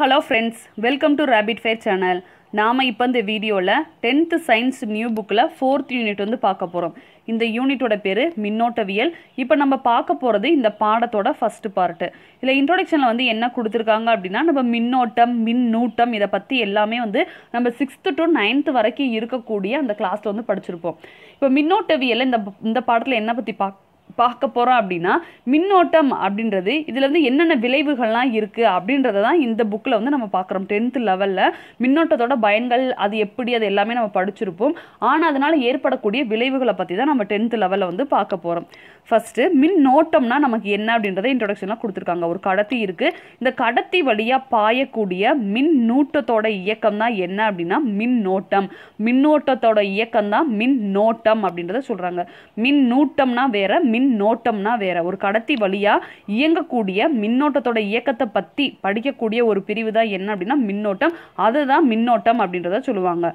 hello friends welcome to rapid fair channel நாம் இப்போ இந்த வீடியோவில் டென்த்து சயின்ஸ் நியூ புக்கில் ஃபோர்த் யூனிட் வந்து பார்க்க போகிறோம் இந்த யூனிட்டோட பேர் மின்னோட்டவியல் இப்போ நம்ம பார்க்க போகிறது இந்த பாடத்தோட ஃபஸ்ட்டு பார்ட்டு இதில் இன்ட்ரொடக்ஷனில் வந்து என்ன கொடுத்துருக்காங்க அப்படின்னா நம்ம மின்னோட்டம் மின்னூட்டம் இதை பற்றி எல்லாமே வந்து நம்ம சிக்ஸ்த்து டு நைன்த்து வரைக்கும் இருக்கக்கூடிய அந்த கிளாஸில் வந்து படிச்சிருப்போம் இப்போ மின்னோட்டவியலில் இந்த இந்த பாடத்தில் என்ன பற்றி பார்க்க பார்க்க போகிறோம் அப்படின்னா மின்னோட்டம் அப்படின்றது இதில் வந்து என்னென்ன விளைவுகள்லாம் இருக்குது அப்படின்றத தான் இந்த புக்கில் வந்து நம்ம பார்க்குறோம் டென்த்து லெவலில் மின்னோட்டத்தோட பயன்கள் அது எப்படி அது எல்லாமே நம்ம படிச்சிருப்போம் ஆனால் அதனால் ஏற்படக்கூடிய விளைவுகளை பற்றி தான் நம்ம டென்த்து லெவலில் வந்து பார்க்க போகிறோம் ஃபஸ்ட்டு மின் நோட்டம்னா நமக்கு என்ன அப்படின்றத இன்ட்ரொடக்ஷன்லாம் கொடுத்துருக்காங்க ஒரு கடத்தி இருக்குது இந்த கடத்தி வழியாக பாயக்கூடிய மின் நூட்டத்தோட இயக்கம் தான் என்ன அப்படின்னா மின் நோட்டம் மின்னோட்டத்தோட இயக்கம் தான் மின் நோட்டம் அப்படின்றத சொல்கிறாங்க மின் நூட்டம்னா வேற மின் நோட்டம்னா வேற ஒரு கடத்தி வழியாக இயங்கக்கூடிய மின்னோட்டத்தோட இயக்கத்தை பற்றி படிக்கக்கூடிய ஒரு பிரிவு தான் என்ன அப்படின்னா மின்னோட்டம் அதுதான் மின்னோட்டம் அப்படின்றத சொல்லுவாங்க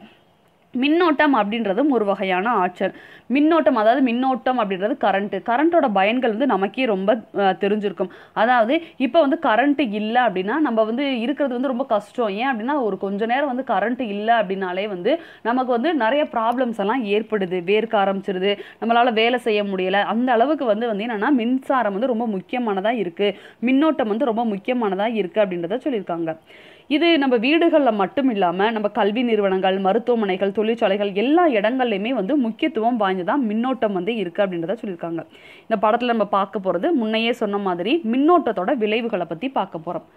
மின்னோட்டம் அப்படின்றதும் ஒரு வகையான ஆற்றல் மின்னோட்டம் அதாவது மின்னோட்டம் அப்படின்றது கரண்ட்டு கரண்ட்டோட பயன்கள் வந்து நமக்கே ரொம்ப தெரிஞ்சிருக்கும் அதாவது இப்போ வந்து கரண்ட்டு இல்லை அப்படின்னா நம்ம வந்து இருக்கிறது வந்து ரொம்ப கஷ்டம் ஏன் அப்படின்னா ஒரு கொஞ்ச நேரம் வந்து கரண்ட்டு இல்லை அப்படின்னாலே வந்து நமக்கு வந்து நிறைய ப்ராப்ளம்ஸ் எல்லாம் ஏற்படுது வேர்க்க ஆரம்பிச்சிருது நம்மளால் வேலை செய்ய முடியலை அந்த அளவுக்கு வந்து வந்து என்னென்னா மின்சாரம் வந்து ரொம்ப முக்கியமானதாக இருக்குது மின்னோட்டம் வந்து ரொம்ப முக்கியமானதாக இருக்குது அப்படின்றத சொல்லியிருக்காங்க இது நம்ம வீடுகளில் மட்டும் இல்லாமல் நம்ம கல்வி நிறுவனங்கள் மருத்துவமனைகள் தொழிற்சாலைகள் எல்லா இடங்கள்லையுமே வந்து முக்கியத்துவம் வாய்ந்ததாக மின்னோட்டம் வந்து இருக்குது அப்படின்றத சொல்லியிருக்காங்க இந்த படத்தில் நம்ம பார்க்க போகிறது முன்னையே சொன்ன மாதிரி மின்னோட்டத்தோட விளைவுகளை பற்றி பார்க்க போகிறோம்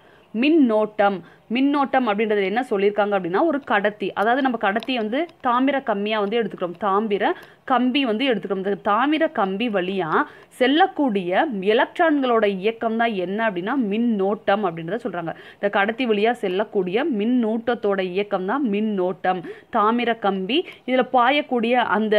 மின்னோட்டம் மின்னோட்டம் அப்படின்றது என்ன சொல்லியிருக்காங்க அப்படின்னா ஒரு கடத்தி அதாவது நம்ம கடத்தியை வந்து தாமிர கம்மியாக வந்து எடுத்துக்கிறோம் தாமிர கம்பி வந்து எடுத்துக்கிறோம் இந்த தாமிர கம்பி வழியாக செல்லக்கூடிய எலக்ட்ரான்களோட இயக்கம் தான் என்ன அப்படின்னா மின்னோட்டம் அப்படின்றத சொல்கிறாங்க இந்த கடத்தி வழியாக செல்லக்கூடிய மின்னூட்டத்தோட இயக்கம் தான் மின்னோட்டம் தாமிர கம்பி இதில் பாயக்கூடிய அந்த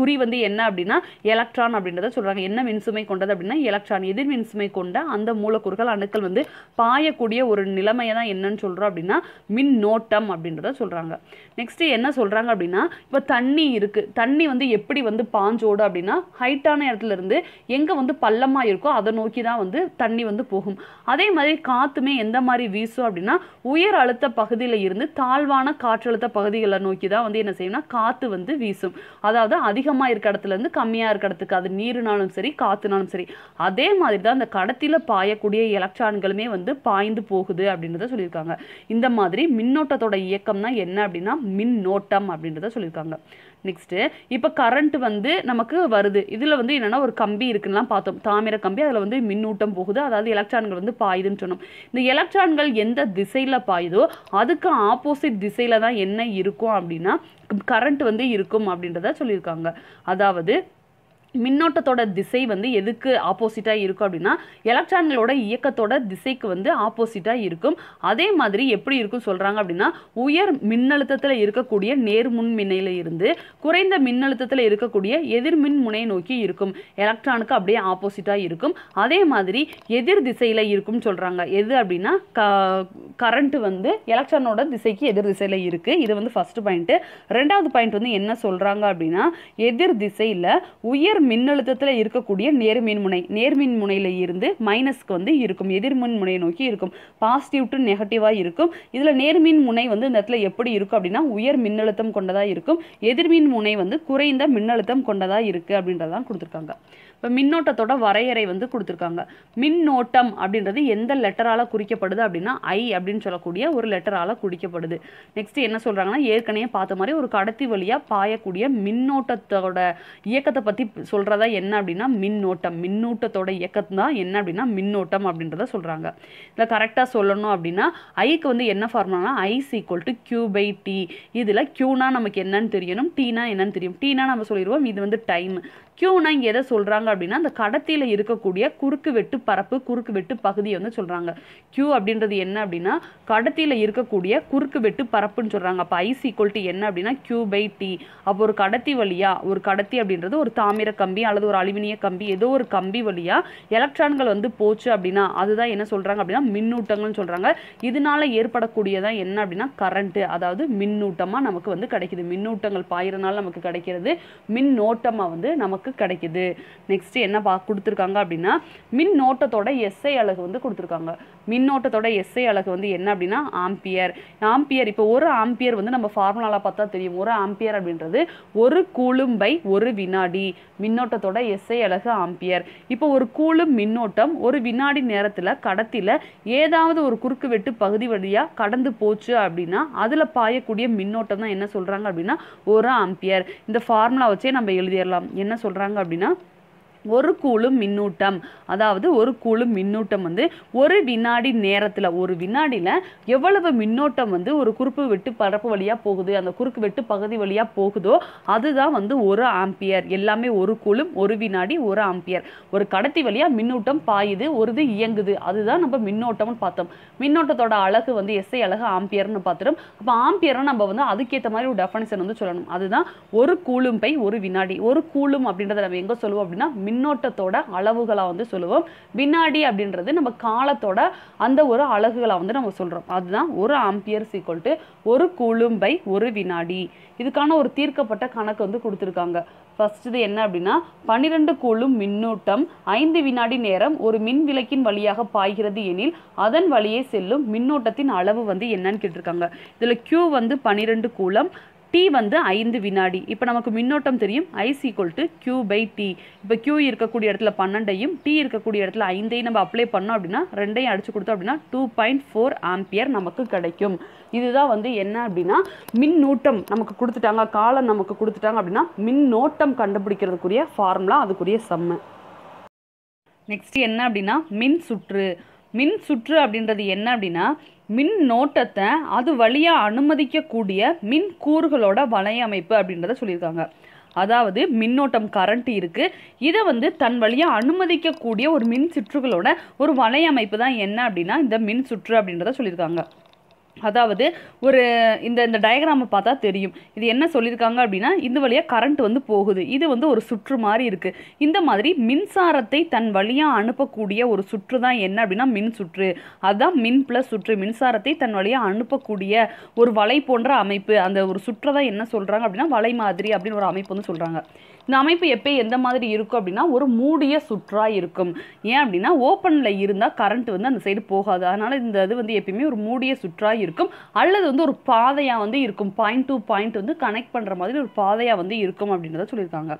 குறி வந்து என்ன அப்படின்னா எலக்ட்ரான் அப்படின்றத சொல்கிறாங்க என்ன மின்சுமை கொண்டது அப்படின்னா எலக்ட்ரான் எதிர் மின்சுமை கொண்ட அந்த மூலக்கூறுகள் அணுக்கள் வந்து பாயக்கூடிய ஒரு நில நிலைமையை தான் என்னன்னு சொல்கிறோம் அப்படின்னா மின் நோட்டம் அப்படின்றத சொல்கிறாங்க நெக்ஸ்ட்டு என்ன சொல்கிறாங்க அப்படின்னா இப்போ தண்ணி இருக்குது தண்ணி வந்து எப்படி வந்து பாஞ்சோடு அப்படின்னா ஹைட்டான இடத்துலேருந்து எங்கே வந்து பள்ளமாக இருக்கோ அதை நோக்கி தான் வந்து தண்ணி வந்து போகும் அதே மாதிரி காற்றுமே எந்த மாதிரி வீசும் அப்படின்னா உயர் அழுத்த பகுதியில் இருந்து தாழ்வான காற்றழுத்த பகுதிகளை நோக்கி தான் வந்து என்ன செய்யும்னா காற்று வந்து வீசும் அதாவது அதிகமாக இருக்க இடத்துலேருந்து கம்மியாக இருக்க இடத்துக்கு அது நீருனாலும் சரி காற்றுனாலும் சரி அதே மாதிரி தான் அந்த கடத்தில் பாயக்கூடிய எலக்ட்ரான்களுமே வந்து பாய்ந்து போகுது அப்படின்றத சொல்லியிருக்காங்க இந்த மாதிரி மின்னோட்டத்தோட இயக்கம்னா என்ன அப்படின்னா மின்னோட்டம் அப்படின்றத சொல்லியிருக்காங்க நெக்ஸ்ட்டு இப்போ கரண்ட் வந்து நமக்கு வருது இதில் வந்து என்னென்னா ஒரு கம்பி இருக்குன்னா பார்த்தோம் தாமிர கம்பி அதில் வந்து மின்னூட்டம் போகுது அதாவது எலக்ட்ரான்கள் வந்து பாயுதுன்னு சொன்னோம் இந்த எலக்ட்ரான்கள் எந்த திசையில் பாயுதோ அதுக்கு ஆப்போசிட் திசையில் தான் என்ன இருக்கும் அப்படின்னா கரண்ட் வந்து இருக்கும் அப்படின்றத சொல்லியிருக்காங்க அதாவது மின்னோட்டத்தோட திசை வந்து எதுக்கு ஆப்போசிட்டாக இருக்கும் அப்படின்னா எலக்ட்ரான்களோட இயக்கத்தோட திசைக்கு வந்து ஆப்போசிட்டாக இருக்கும் அதே மாதிரி எப்படி இருக்கும் சொல்கிறாங்க அப்படின்னா உயர் மின்னழுத்தத்தில் இருக்கக்கூடிய நேர்முன் மின்னையில் இருந்து குறைந்த மின்னழுத்தத்தில் இருக்கக்கூடிய எதிர்மின் முனை நோக்கி இருக்கும் எலக்ட்ரானுக்கு அப்படியே ஆப்போசிட்டாக இருக்கும் அதே மாதிரி எதிர் திசையில் இருக்கும்னு சொல்கிறாங்க எது அப்படின்னா க கரண்ட்டு வந்து எலக்ட்ரானோட திசைக்கு எதிர் திசையில் இருக்குது இது வந்து ஃபஸ்ட்டு பாயிண்ட்டு ரெண்டாவது பாயிண்ட் வந்து என்ன சொல்கிறாங்க அப்படின்னா எதிர் திசையில் உயர் மின்னழுத்தத்தில் இருக்கக்கூடிய நேர்மின்முனை முனையில் இருந்து மைனஸ்க்கு வந்து இருக்கும் எதிர்மின் முனையை நோக்கி இருக்கும் பாசிட்டிவ் டு நெகட்டிவாக இருக்கும் இதில் நேர்மின் முனை வந்து இந்த இடத்துல எப்படி இருக்கும் அப்படின்னா உயர் மின்னழுத்தம் கொண்டதாக இருக்கும் எதிர்மின் முனை வந்து குறைந்த மின்னழுத்தம் கொண்டதாக இருக்குது அப்படின்றதான் கொடுத்துருக்காங்க இப்போ மின்னோட்டத்தோட வரையறை வந்து கொடுத்துருக்காங்க மின்னோட்டம் அப்படின்றது எந்த லெட்டரால் குறிக்கப்படுது அப்படின்னா ஐ அப்படின்னு சொல்லக்கூடிய ஒரு லெட்டரால் குறிக்கப்படுது நெக்ஸ்ட் என்ன சொல்கிறாங்கன்னா ஏற்கனவே பார்த்த மாதிரி ஒரு கடத்தி வழியாக பாயக்கூடிய மின்னோட்டத்தோட இயக்கத்தை பற்றி சொல்கிறதா என்ன அப்படின்னா மின்னோட்டம் மின்னூட்டத்தோட இயக்கம் தான் என்ன அப்படின்னா மின்னோட்டம் அப்படின்றத சொல்கிறாங்க இதில் கரெக்டாக சொல்லணும் அப்படின்னா ஐக்கு வந்து என்ன ஃபார்முலானா I is equal to Q by T இதில் கியூனா நமக்கு என்னன்னு தெரியணும் டீனா என்னன்னு தெரியும் டீனா நம்ம சொல்லிடுவோம் இது வந்து டைம் கியூனா இங்கே எதை சொல்கிறாங்க அப்படின்னா அந்த கடத்தியில் இருக்கக்கூடிய குறுக்கு வெட்டு பரப்பு குறுக்கு வெட்டு பகுதியை வந்து சொல்கிறாங்க கியூ அப்படின்றது என்ன அப்படின்னா கடத்தியில் இருக்கக்கூடிய குறுக்கு வெட்டு பரப்புன்னு சொல்கிறாங்க அப்போ ஐஸ் ஈக்குவல் என்ன அப்படின்னா கியூ பை டி அப்போ ஒரு கடத்தி வழியாக ஒரு கடத்தி அப்படின்றது ஒரு தாமிர கம்பி அல்லது ஒரு அலுமினிய கம்பி ஏதோ ஒரு கம்பி வழியாக எலக்ட்ரான்கள் வந்து போச்சு அப்படின்னா அதுதான் என்ன சொல்கிறாங்க அப்படின்னா மின்னூட்டங்கள்னு சொல்கிறாங்க இதனால ஏற்படக்கூடியதான் என்ன அப்படின்னா கரண்ட்டு அதாவது மின்னூட்டமாக நமக்கு வந்து கிடைக்கிது மின்னூட்டங்கள் பாயிறனால நமக்கு கிடைக்கிறது மின்னோட்டமாக வந்து நமக்கு நமக்கு கிடைக்குது நெக்ஸ்ட் என்ன பா கொடுத்துருக்காங்க அப்படின்னா மின்னோட்டத்தோட எஸ்ஐ அழகு வந்து கொடுத்துருக்காங்க மின்னோட்டத்தோட எஸ்ஐ அழகு வந்து என்ன அப்படின்னா ஆம்பியர் ஆம்பியர் இப்போ ஒரு ஆம்பியர் வந்து நம்ம ஃபார்முலாவில் பார்த்தா தெரியும் ஒரு ஆம்பியர் அப்படின்றது ஒரு கூலும் பை ஒரு வினாடி மின்னோட்டத்தோட எஸ்ஐ அழகு ஆம்பியர் இப்போ ஒரு கூலும் மின்னோட்டம் ஒரு வினாடி நேரத்தில் கடத்தில ஏதாவது ஒரு குறுக்கு வெட்டு பகுதி வழியாக கடந்து போச்சு அப்படின்னா அதில் பாயக்கூடிய மின்னோட்டம் தான் என்ன சொல்கிறாங்க அப்படின்னா ஒரு ஆம்பியர் இந்த ஃபார்முலா வச்சே நம்ம எழுதிடலாம் என்ன சொல்கிறாங்க சொல்கிறாங்க அப்படின்னா ஒரு கூலும் மின்னூட்டம் அதாவது ஒரு கூலும் மின்னூட்டம் வந்து ஒரு வினாடி நேரத்தில் ஒரு வினாடியில் எவ்வளவு மின்னோட்டம் வந்து ஒரு குறுப்பு வெட்டு பரப்பு வழியாக போகுது அந்த குறுக்கு வெட்டு பகுதி வழியாக போகுதோ அதுதான் வந்து ஒரு ஆம்பியர் எல்லாமே ஒரு கூலும் ஒரு வினாடி ஒரு ஆம்பியர் ஒரு கடத்தி வழியாக மின்னூட்டம் பாயுது ஒரு இது இயங்குது அதுதான் நம்ம மின்னோட்டம்னு பார்த்தோம் மின்னோட்டத்தோட அழகு வந்து எஸ்ஐ அழகு ஆம்பியர்னு பார்த்துடும் அப்போ ஆம்பியரை நம்ம வந்து அதுக்கேற்ற மாதிரி ஒரு டெஃபனிஷன் வந்து சொல்லணும் அதுதான் ஒரு கூலும் பை ஒரு வினாடி ஒரு கூலும் அப்படின்றத நம்ம எங்கே சொல்லுவோம் அப்படின்னா மின்னோட்டத்தோட அளவுகளாக வந்து சொல்லுவோம் வினாடி அப்படின்றது நம்ம காலத்தோட அந்த ஒரு அழகுகளை வந்து நம்ம சொல்கிறோம் அதுதான் ஒரு ஆம்பியர் சீக்வல் டு ஒரு கூலும்பை ஒரு வினாடி இதுக்கான ஒரு தீர்க்கப்பட்ட கணக்கு வந்து கொடுத்துருக்காங்க ஃபர்ஸ்ட் இது என்ன அப்படின்னா பன்னிரெண்டு கூலும் மின்னூட்டம் ஐந்து வினாடி நேரம் ஒரு மின் விளக்கின் வழியாக பாய்கிறது எனில் அதன் வழியே செல்லும் மின்னோட்டத்தின் அளவு வந்து என்னன்னு கேட்டிருக்காங்க இதில் கியூ வந்து பன்னிரெண்டு கூலம் டி வந்து ஐந்து வினாடி இப்போ நமக்கு மின்னோட்டம் தெரியும் I is equal to Q by T இப்போ கியூ இருக்கக்கூடிய இடத்துல பன்னெண்டையும் டி இருக்கக்கூடிய இடத்துல ஐந்தையும் நம்ம அப்ளை பண்ணோம் அப்படின்னா ரெண்டையும் அடிச்சு கொடுத்தோம் அப்படின்னா டூ பாயிண்ட் ஃபோர் ஆம்பியர் நமக்கு கிடைக்கும் இதுதான் வந்து என்ன அப்படின்னா மின்னூட்டம் நமக்கு கொடுத்துட்டாங்க காலம் நமக்கு கொடுத்துட்டாங்க அப்படின்னா மின்னோட்டம் கண்டுபிடிக்கிறதுக்குரிய ஃபார்முலா அதுக்குரிய செம்மு நெக்ஸ்ட் என்ன அப்படின்னா மின் சுற்று மின் சுற்று அப்படின்றது என்ன அப்படின்னா மின் நோட்டத்தை அது வழியாக அனுமதிக்கக்கூடிய மின் கூறுகளோட வலையமைப்பு அப்படின்றத சொல்லியிருக்காங்க அதாவது மின்னோட்டம் கரண்ட் இருக்குது இதை வந்து தன் வழியாக அனுமதிக்கக்கூடிய ஒரு மின் சுற்றுகளோட ஒரு வலையமைப்பு தான் என்ன அப்படின்னா இந்த மின் சுற்று அப்படின்றத சொல்லியிருக்காங்க அதாவது ஒரு இந்த இந்த டயக்ராமை பார்த்தா தெரியும் இது என்ன சொல்லியிருக்காங்க அப்படின்னா இந்த வழியாக கரண்ட் வந்து போகுது இது வந்து ஒரு சுற்று மாதிரி இருக்குது இந்த மாதிரி மின்சாரத்தை தன் வழியாக அனுப்பக்கூடிய ஒரு சுற்று தான் என்ன அப்படின்னா மின் சுற்று அதுதான் மின் ப்ளஸ் சுற்று மின்சாரத்தை தன் வழியாக அனுப்பக்கூடிய ஒரு வலை போன்ற அமைப்பு அந்த ஒரு சுற்றை தான் என்ன சொல்கிறாங்க அப்படின்னா வலை மாதிரி அப்படின்னு ஒரு அமைப்பு வந்து சொல்கிறாங்க இந்த அமைப்பு எப்போ எந்த மாதிரி இருக்கும் அப்படின்னா ஒரு மூடிய சுற்றாக இருக்கும் ஏன் அப்படின்னா ஓப்பனில் இருந்தால் கரண்ட் வந்து அந்த சைடு போகாது அதனால் இந்த இது வந்து எப்பயுமே ஒரு மூடிய சுற்றாக இருக்கும் அல்லது வந்து ஒரு பாதையாக வந்து இருக்கும் பாயிண்ட் டு பாயிண்ட் வந்து கனெக்ட் பண்ணுற மாதிரி ஒரு பாதையாக வந்து இருக்கும் அப்படின்றத சொல்லியிருக்காங்க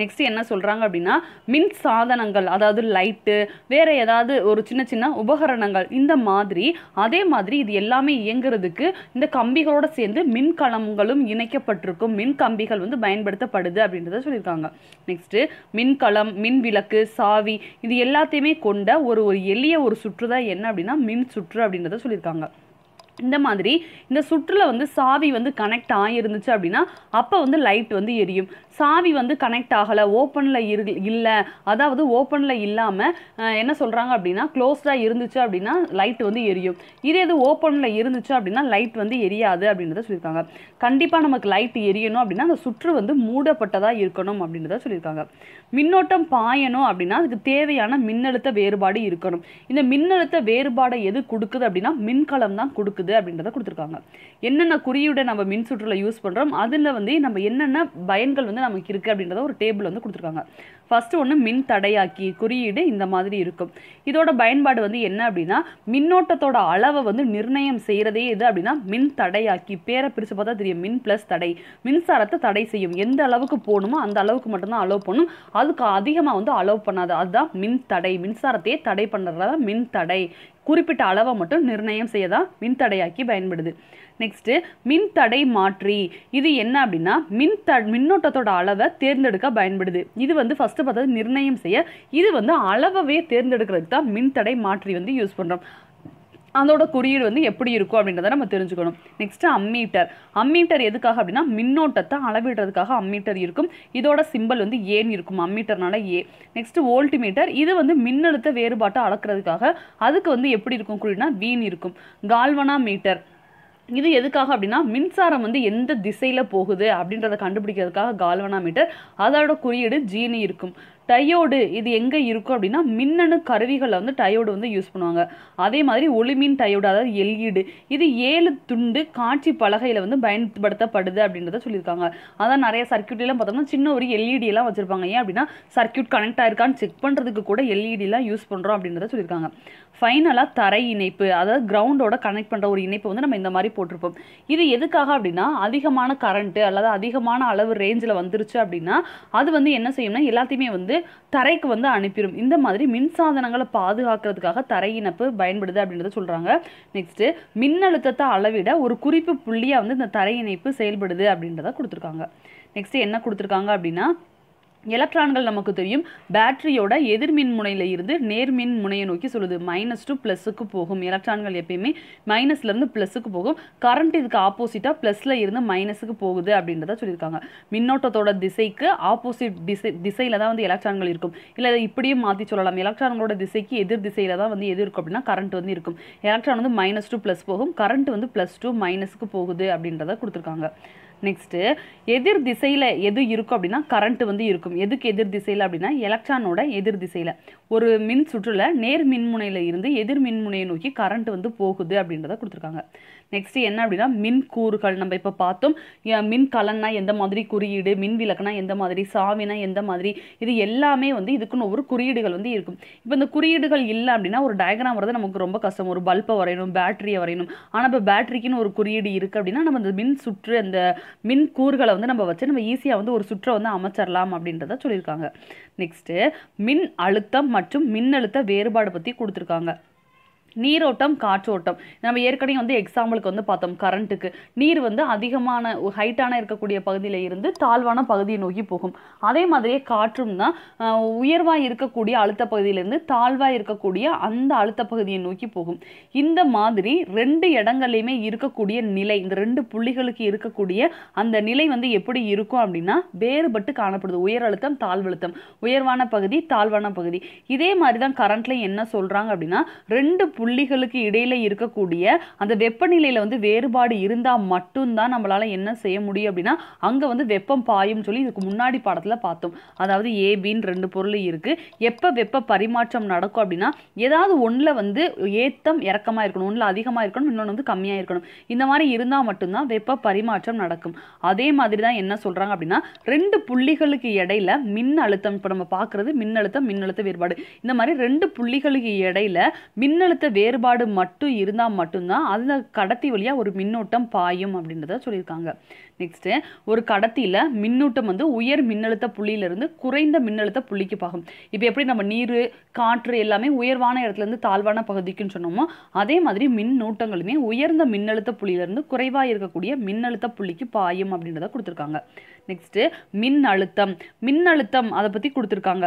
நெக்ஸ்ட் என்ன சொல்கிறாங்க அப்படின்னா மின் சாதனங்கள் அதாவது லைட்டு வேறு ஏதாவது ஒரு சின்ன சின்ன உபகரணங்கள் இந்த மாதிரி அதே மாதிரி இது எல்லாமே இயங்குறதுக்கு இந்த கம்பிகளோடு சேர்ந்து மின்கலங்களும் இணைக்கப்பட்டிருக்கும் மின் கம்பிகள் வந்து பயன்படுத்தப்படுது அப்படின்றத சொல்லியிருக்காங்க நெக்ஸ்ட்டு மின்கலம் மின் விளக்கு சாவி இது எல்லாத்தையுமே கொண்ட ஒரு ஒரு எளிய ஒரு சுற்று தான் என்ன அப்படின்னா மின் சுற்று அப்படின்றத சொல்லியிருக்காங்க இந்த மாதிரி இந்த சுற்றில் வந்து சாவி வந்து கனெக்ட் ஆகியிருந்துச்சு அப்படின்னா அப்போ வந்து லைட் வந்து எரியும் சாவி வந்து கனெக்ட் ஆகலை ஓப்பனில் இரு இல்லை அதாவது ஓப்பனில் இல்லாமல் என்ன சொல்கிறாங்க அப்படின்னா க்ளோஸ்டாக இருந்துச்சு அப்படின்னா லைட் வந்து எரியும் இதே இது ஓப்பனில் இருந்துச்சு அப்படின்னா லைட் வந்து எரியாது அப்படின்றத சொல்லியிருக்காங்க கண்டிப்பாக நமக்கு லைட் எரியணும் அப்படின்னா அந்த சுற்று வந்து மூடப்பட்டதாக இருக்கணும் அப்படின்றத சொல்லியிருக்காங்க மின்னோட்டம் பாயணும் அப்படின்னா அதுக்கு தேவையான மின்னழுத்த வேறுபாடு இருக்கணும் இந்த மின்னழுத்த வேறுபாடை எது கொடுக்குது அப்படின்னா மின்கலம் தான் கொடுக்குது அப்படின்றத கொடுத்துருக்காங்க என்னென்ன குறியீடை நம்ம மின் சுற்றுல யூஸ் பண்ணுறோம் அதில் வந்து நம்ம என்னென்ன பயன்கள் வந்து நமக்கு இருக்குது அப்படின்றத ஒரு டேபிள் வந்து கொடுத்துருக்காங்க ஃபஸ்ட்டு ஒன்று மின் தடையாக்கி குறியீடு இந்த மாதிரி இருக்கும் இதோட பயன்பாடு வந்து என்ன அப்படின்னா மின்னோட்டத்தோட அளவை வந்து நிர்ணயம் செய்கிறதே எது அப்படின்னா மின் தடையாக்கி பேரை பிரித்து பார்த்தா தெரியும் மின் ப்ளஸ் தடை மின்சாரத்தை தடை செய்யும் எந்த அளவுக்கு போகணுமோ அந்த அளவுக்கு மட்டும்தான் அலோவ் பண்ணும் அதுக்கு அதிகமாக வந்து அலோவ் பண்ணாது அதுதான் மின் தடை மின்சாரத்தையே தடை பண்ணுறதா மின் தடை குறிப்பிட்ட அளவை மட்டும் நிர்ணயம் செய்ய தான் மின்தடையாக்கி பயன்படுது நெக்ஸ்ட்டு மின்தடை மாற்றி இது என்ன அப்படின்னா மின் த மின்னோட்டத்தோட அளவை தேர்ந்தெடுக்க பயன்படுது இது வந்து ஃபஸ்ட்டு பார்த்தா நிர்ணயம் செய்ய இது வந்து அளவவே தேர்ந்தெடுக்கிறதுக்கு தான் மின்தடை மாற்றி வந்து யூஸ் பண்ணுறோம் அதோட குறியீடு வந்து எப்படி இருக்கும் அப்படின்றத நம்ம தெரிஞ்சுக்கணும் நெக்ஸ்ட்டு அம்மீட்டர் அம்மீட்டர் எதுக்காக அப்படின்னா மின்னோட்டத்தை அளவிடுறதுக்காக அம்மீட்டர் இருக்கும் இதோட சிம்பிள் வந்து ஏன் இருக்கும் அம்மீட்டர்னால ஏ நெக்ஸ்ட்டு மீட்டர் இது வந்து மின்னழுத்த வேறுபாட்டை அளக்குறதுக்காக அதுக்கு வந்து எப்படி இருக்கும் குறியீடுனா வீண் இருக்கும் கால்வனா மீட்டர் இது எதுக்காக அப்படின்னா மின்சாரம் வந்து எந்த திசையில் போகுது அப்படின்றத கண்டுபிடிக்கிறதுக்காக கால்வனாமீட்டர் அதோட குறியீடு ஜீனி இருக்கும் டையோடு இது எங்கே இருக்கும் அப்படின்னா மின்னணு கருவிகளில் வந்து டயோடு வந்து யூஸ் பண்ணுவாங்க அதே மாதிரி ஒளிமின் டையோடு அதாவது எல்இடு இது ஏழு துண்டு காட்சி பலகையில் வந்து பயன்படுத்தப்படுது அப்படின்றத சொல்லியிருக்காங்க அதான் நிறைய சர்க்கியூட்லாம் பார்த்தோம்னா சின்ன ஒரு எல்இடியெல்லாம் வச்சுருப்பாங்க ஏன் அப்படின்னா சர்க்கியூட் கனெக்ட் ஆயிருக்கான்னு செக் பண்ணுறதுக்கு கூட எல்இடிலாம் யூஸ் பண்ணுறோம் அப்படின்றத சொல்லியிருக்காங்க ஃபைனலாக தரை இணைப்பு அதாவது கிரவுண்டோட கனெக்ட் பண்ணுற ஒரு இணைப்பு வந்து நம்ம இந்த மாதிரி போட்டிருப்போம் இது எதுக்காக அப்படின்னா அதிகமான கரண்ட்டு அல்லது அதிகமான அளவு ரேஞ்சில் வந்துருச்சு அப்படின்னா அது வந்து என்ன செய்யும்னா எல்லாத்தையுமே வந்து தரைக்கு வந்து அனுப்பிடும் இந்த மாதிரி மின்சாதனங்களை பாதுகாக்கிறதுக்காக தரை இணைப்பு பயன்படுது அப்படின்றத சொல்கிறாங்க நெக்ஸ்ட்டு மின்னழுத்தத்தை அளவிட ஒரு குறிப்பு புள்ளியாக வந்து இந்த தரை இணைப்பு செயல்படுது அப்படின்றத கொடுத்துருக்காங்க நெக்ஸ்ட்டு என்ன கொடுத்துருக்காங்க அப்படின்னா எலக்ட்ரான்கள் நமக்கு தெரியும் பேட்டரியோட எதிர்மின் முனையில் இருந்து நேர்மின் முனையை நோக்கி சொல்லுது மைனஸ் டு ப்ளஸுக்கு போகும் எலக்ட்ரான்கள் எப்பயுமே மைனஸ்லேருந்து ப்ளஸுக்கு போகும் கரண்ட் இதுக்கு ஆப்போசிட்டாக ப்ளஸில் இருந்து மைனஸுக்கு போகுது அப்படின்றத சொல்லியிருக்காங்க மின்னோட்டத்தோட திசைக்கு ஆப்போசிட் திசை திசையில் தான் வந்து எலக்ட்ரான்கள் இருக்கும் இல்லை அதை இப்படியும் மாற்றி சொல்லலாம் எலக்ட்ரான்களோட திசைக்கு எதிர் திசையில் தான் வந்து எது இருக்கும் அப்படின்னா கரண்ட் வந்து இருக்கும் எலக்ட்ரான் வந்து மைனஸ் டு ப்ளஸ் போகும் கரண்ட் வந்து ப்ளஸ் டூ மைனஸுக்கு போகுது அப்படின்றத கொடுத்துருக்காங்க நெக்ஸ்ட்டு எதிர் திசையில் எது இருக்கும் அப்படின்னா கரண்ட் வந்து இருக்கும் எதுக்கு எதிர் திசையில் அப்படின்னா எலக்ட்ரானோட எதிர் திசையில் ஒரு மின் சுற்றுல நேர் மின்முனையில் இருந்து எதிர் மின்முனையை நோக்கி கரண்ட் வந்து போகுது அப்படின்றத கொடுத்துருக்காங்க நெக்ஸ்ட்டு என்ன அப்படின்னா மின் கூறுகள் நம்ம இப்போ பார்த்தோம் மின் கலன்னா எந்த மாதிரி குறியீடு மின் விளக்குனா எந்த மாதிரி சாவினா எந்த மாதிரி இது எல்லாமே வந்து இதுக்குன்னு ஒரு குறியீடுகள் வந்து இருக்கும் இப்போ இந்த குறியீடுகள் இல்லை அப்படின்னா ஒரு டயக்ராம் வரது நமக்கு ரொம்ப கஷ்டம் ஒரு பல்பை வரையணும் பேட்டரியை வரையணும் ஆனால் இப்போ பேட்டரிக்குன்னு ஒரு குறியீடு இருக்குது அப்படின்னா நம்ம இந்த மின் சுற்று அந்த மின் கூறுகளை வந்து நம்ம வச்சு நம்ம ஈஸியாக வந்து ஒரு சுற்றை வந்து அமைச்சிடலாம் அப்படின்றத சொல்லியிருக்காங்க நெக்ஸ்ட்டு மின் அழுத்தம் மற்றும் மின்னழுத்த வேறுபாடு பற்றி கொடுத்துருக்காங்க நீரோட்டம் காற்றோட்டம் நம்ம ஏற்கனவே வந்து எக்ஸாம்பிளுக்கு வந்து பார்த்தோம் கரண்ட்டுக்கு நீர் வந்து அதிகமான ஹைட்டான இருக்கக்கூடிய பகுதியில் இருந்து தாழ்வான பகுதியை நோக்கி போகும் அதே மாதிரியே காற்றும் தான் உயர்வாக இருக்கக்கூடிய அழுத்த பகுதியிலேருந்து தாழ்வாக இருக்கக்கூடிய அந்த அழுத்த பகுதியை நோக்கி போகும் இந்த மாதிரி ரெண்டு இடங்கள்லையுமே இருக்கக்கூடிய நிலை இந்த ரெண்டு புள்ளிகளுக்கு இருக்கக்கூடிய அந்த நிலை வந்து எப்படி இருக்கும் அப்படின்னா வேறுபட்டு காணப்படுது உயர் அழுத்தம் தாழ்வழுத்தம் உயர்வான பகுதி தாழ்வான பகுதி இதே மாதிரி தான் கரண்ட்ல என்ன சொல்கிறாங்க அப்படின்னா ரெண்டு புள்ளிகளுக்கு இடையில இருக்கக்கூடிய அந்த வெப்பநிலையில் வந்து வேறுபாடு இருந்தால் மட்டும்தான் நம்மளால் என்ன செய்ய முடியும் அப்படின்னா அங்கே வந்து வெப்பம் பாயும் சொல்லி இதுக்கு முன்னாடி பாடத்துல பார்த்தோம் அதாவது ஏபின்னு ரெண்டு பொருள் இருக்குது எப்போ வெப்ப பரிமாற்றம் நடக்கும் அப்படின்னா ஏதாவது ஒன்றில் வந்து ஏத்தம் இறக்கமா இருக்கணும் ஒன்றில் அதிகமாக இருக்கணும் இன்னொன்று வந்து கம்மியாக இருக்கணும் இந்த மாதிரி இருந்தால் மட்டும்தான் வெப்ப பரிமாற்றம் நடக்கும் அதே மாதிரி தான் என்ன சொல்கிறாங்க அப்படின்னா ரெண்டு புள்ளிகளுக்கு இடையில மின் அழுத்தம் இப்போ நம்ம பார்க்குறது மின்னழுத்தம் மின்னழுத்த வேறுபாடு இந்த மாதிரி ரெண்டு புள்ளிகளுக்கு இடையில மின்னழுத்த கருத்து வேறுபாடு மட்டும் இருந்தால் மட்டும்தான் அந்த கடத்தி வழியாக ஒரு மின்னோட்டம் பாயும் அப்படின்றத சொல்லியிருக்காங்க நெக்ஸ்ட்டு ஒரு கடத்தியில் மின்னூட்டம் வந்து உயர் மின்னழுத்த புள்ளியிலிருந்து குறைந்த மின்னழுத்த புள்ளிக்கு பாகும் இப்போ எப்படி நம்ம நீர் காற்று எல்லாமே உயர்வான இடத்துலேருந்து தாழ்வான பகுதிக்குன்னு சொன்னோமோ அதே மாதிரி மின்னூட்டங்களுமே உயர்ந்த மின்னழுத்த புள்ளியிலிருந்து குறைவாக இருக்கக்கூடிய மின்னழுத்த புள்ளிக்கு பாயும் அப்படின்றத கொடுத்துருக்காங்க நெக்ஸ்ட்டு மின் அழுத்தம் மின் அழுத்தம் அதை பற்றி கொடுத்துருக்காங்க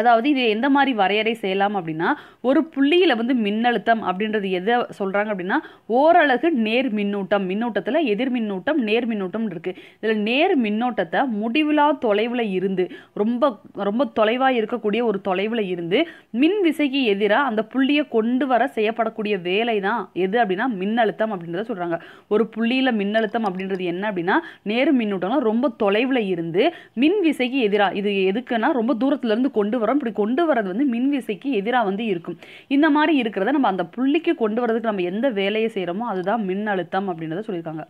அதாவது இது எந்த மாதிரி வரையறை செய்யலாம் அப்படின்னா ஒரு புள்ளியில் வந்து மின்னழுத்தம் அப்படின்றது எதை சொல்கிறாங்க அப்படின்னா ஓரளவு நேர் மின்னூட்டம் மின்னூட்டத்தில் எதிர் மின்னூட்டம் நேர் மின்னூட்டம் இருக்குது இதில் நேர் மின்னோட்டத்தை முடிவிலா தொலைவில் இருந்து ரொம்ப ரொம்ப தொலைவாக இருக்கக்கூடிய ஒரு தொலைவில் இருந்து மின் விசைக்கு எதிராக அந்த புள்ளியை கொண்டு வர செய்யப்படக்கூடிய வேலை தான் எது அப்படின்னா மின்னழுத்தம் அப்படின்றத சொல்கிறாங்க ஒரு புள்ளியில் மின்னழுத்தம் அப்படின்றது என்ன அப்படின்னா நேர் மின்னூட்டம்லாம் ரொம்ப தொலைவில் இருந்து மின் விசைக்கு எதிராக இது எதுக்குன்னா ரொம்ப தூரத்துலேருந்து கொண்டு வரும் இப்படி கொண்டு வரது வந்து மின் விசைக்கு எதிராக வந்து இருக்கும் இந்த மாதிரி இருக்கிறத நம்ம அந்த புள்ளிக்கு கொண்டு வரதுக்கு நம்ம எந்த வேலையை செய்கிறோமோ அதுதான் மின் அழுத்தம் அப்படின்றத சொல்லியிருக்காங்க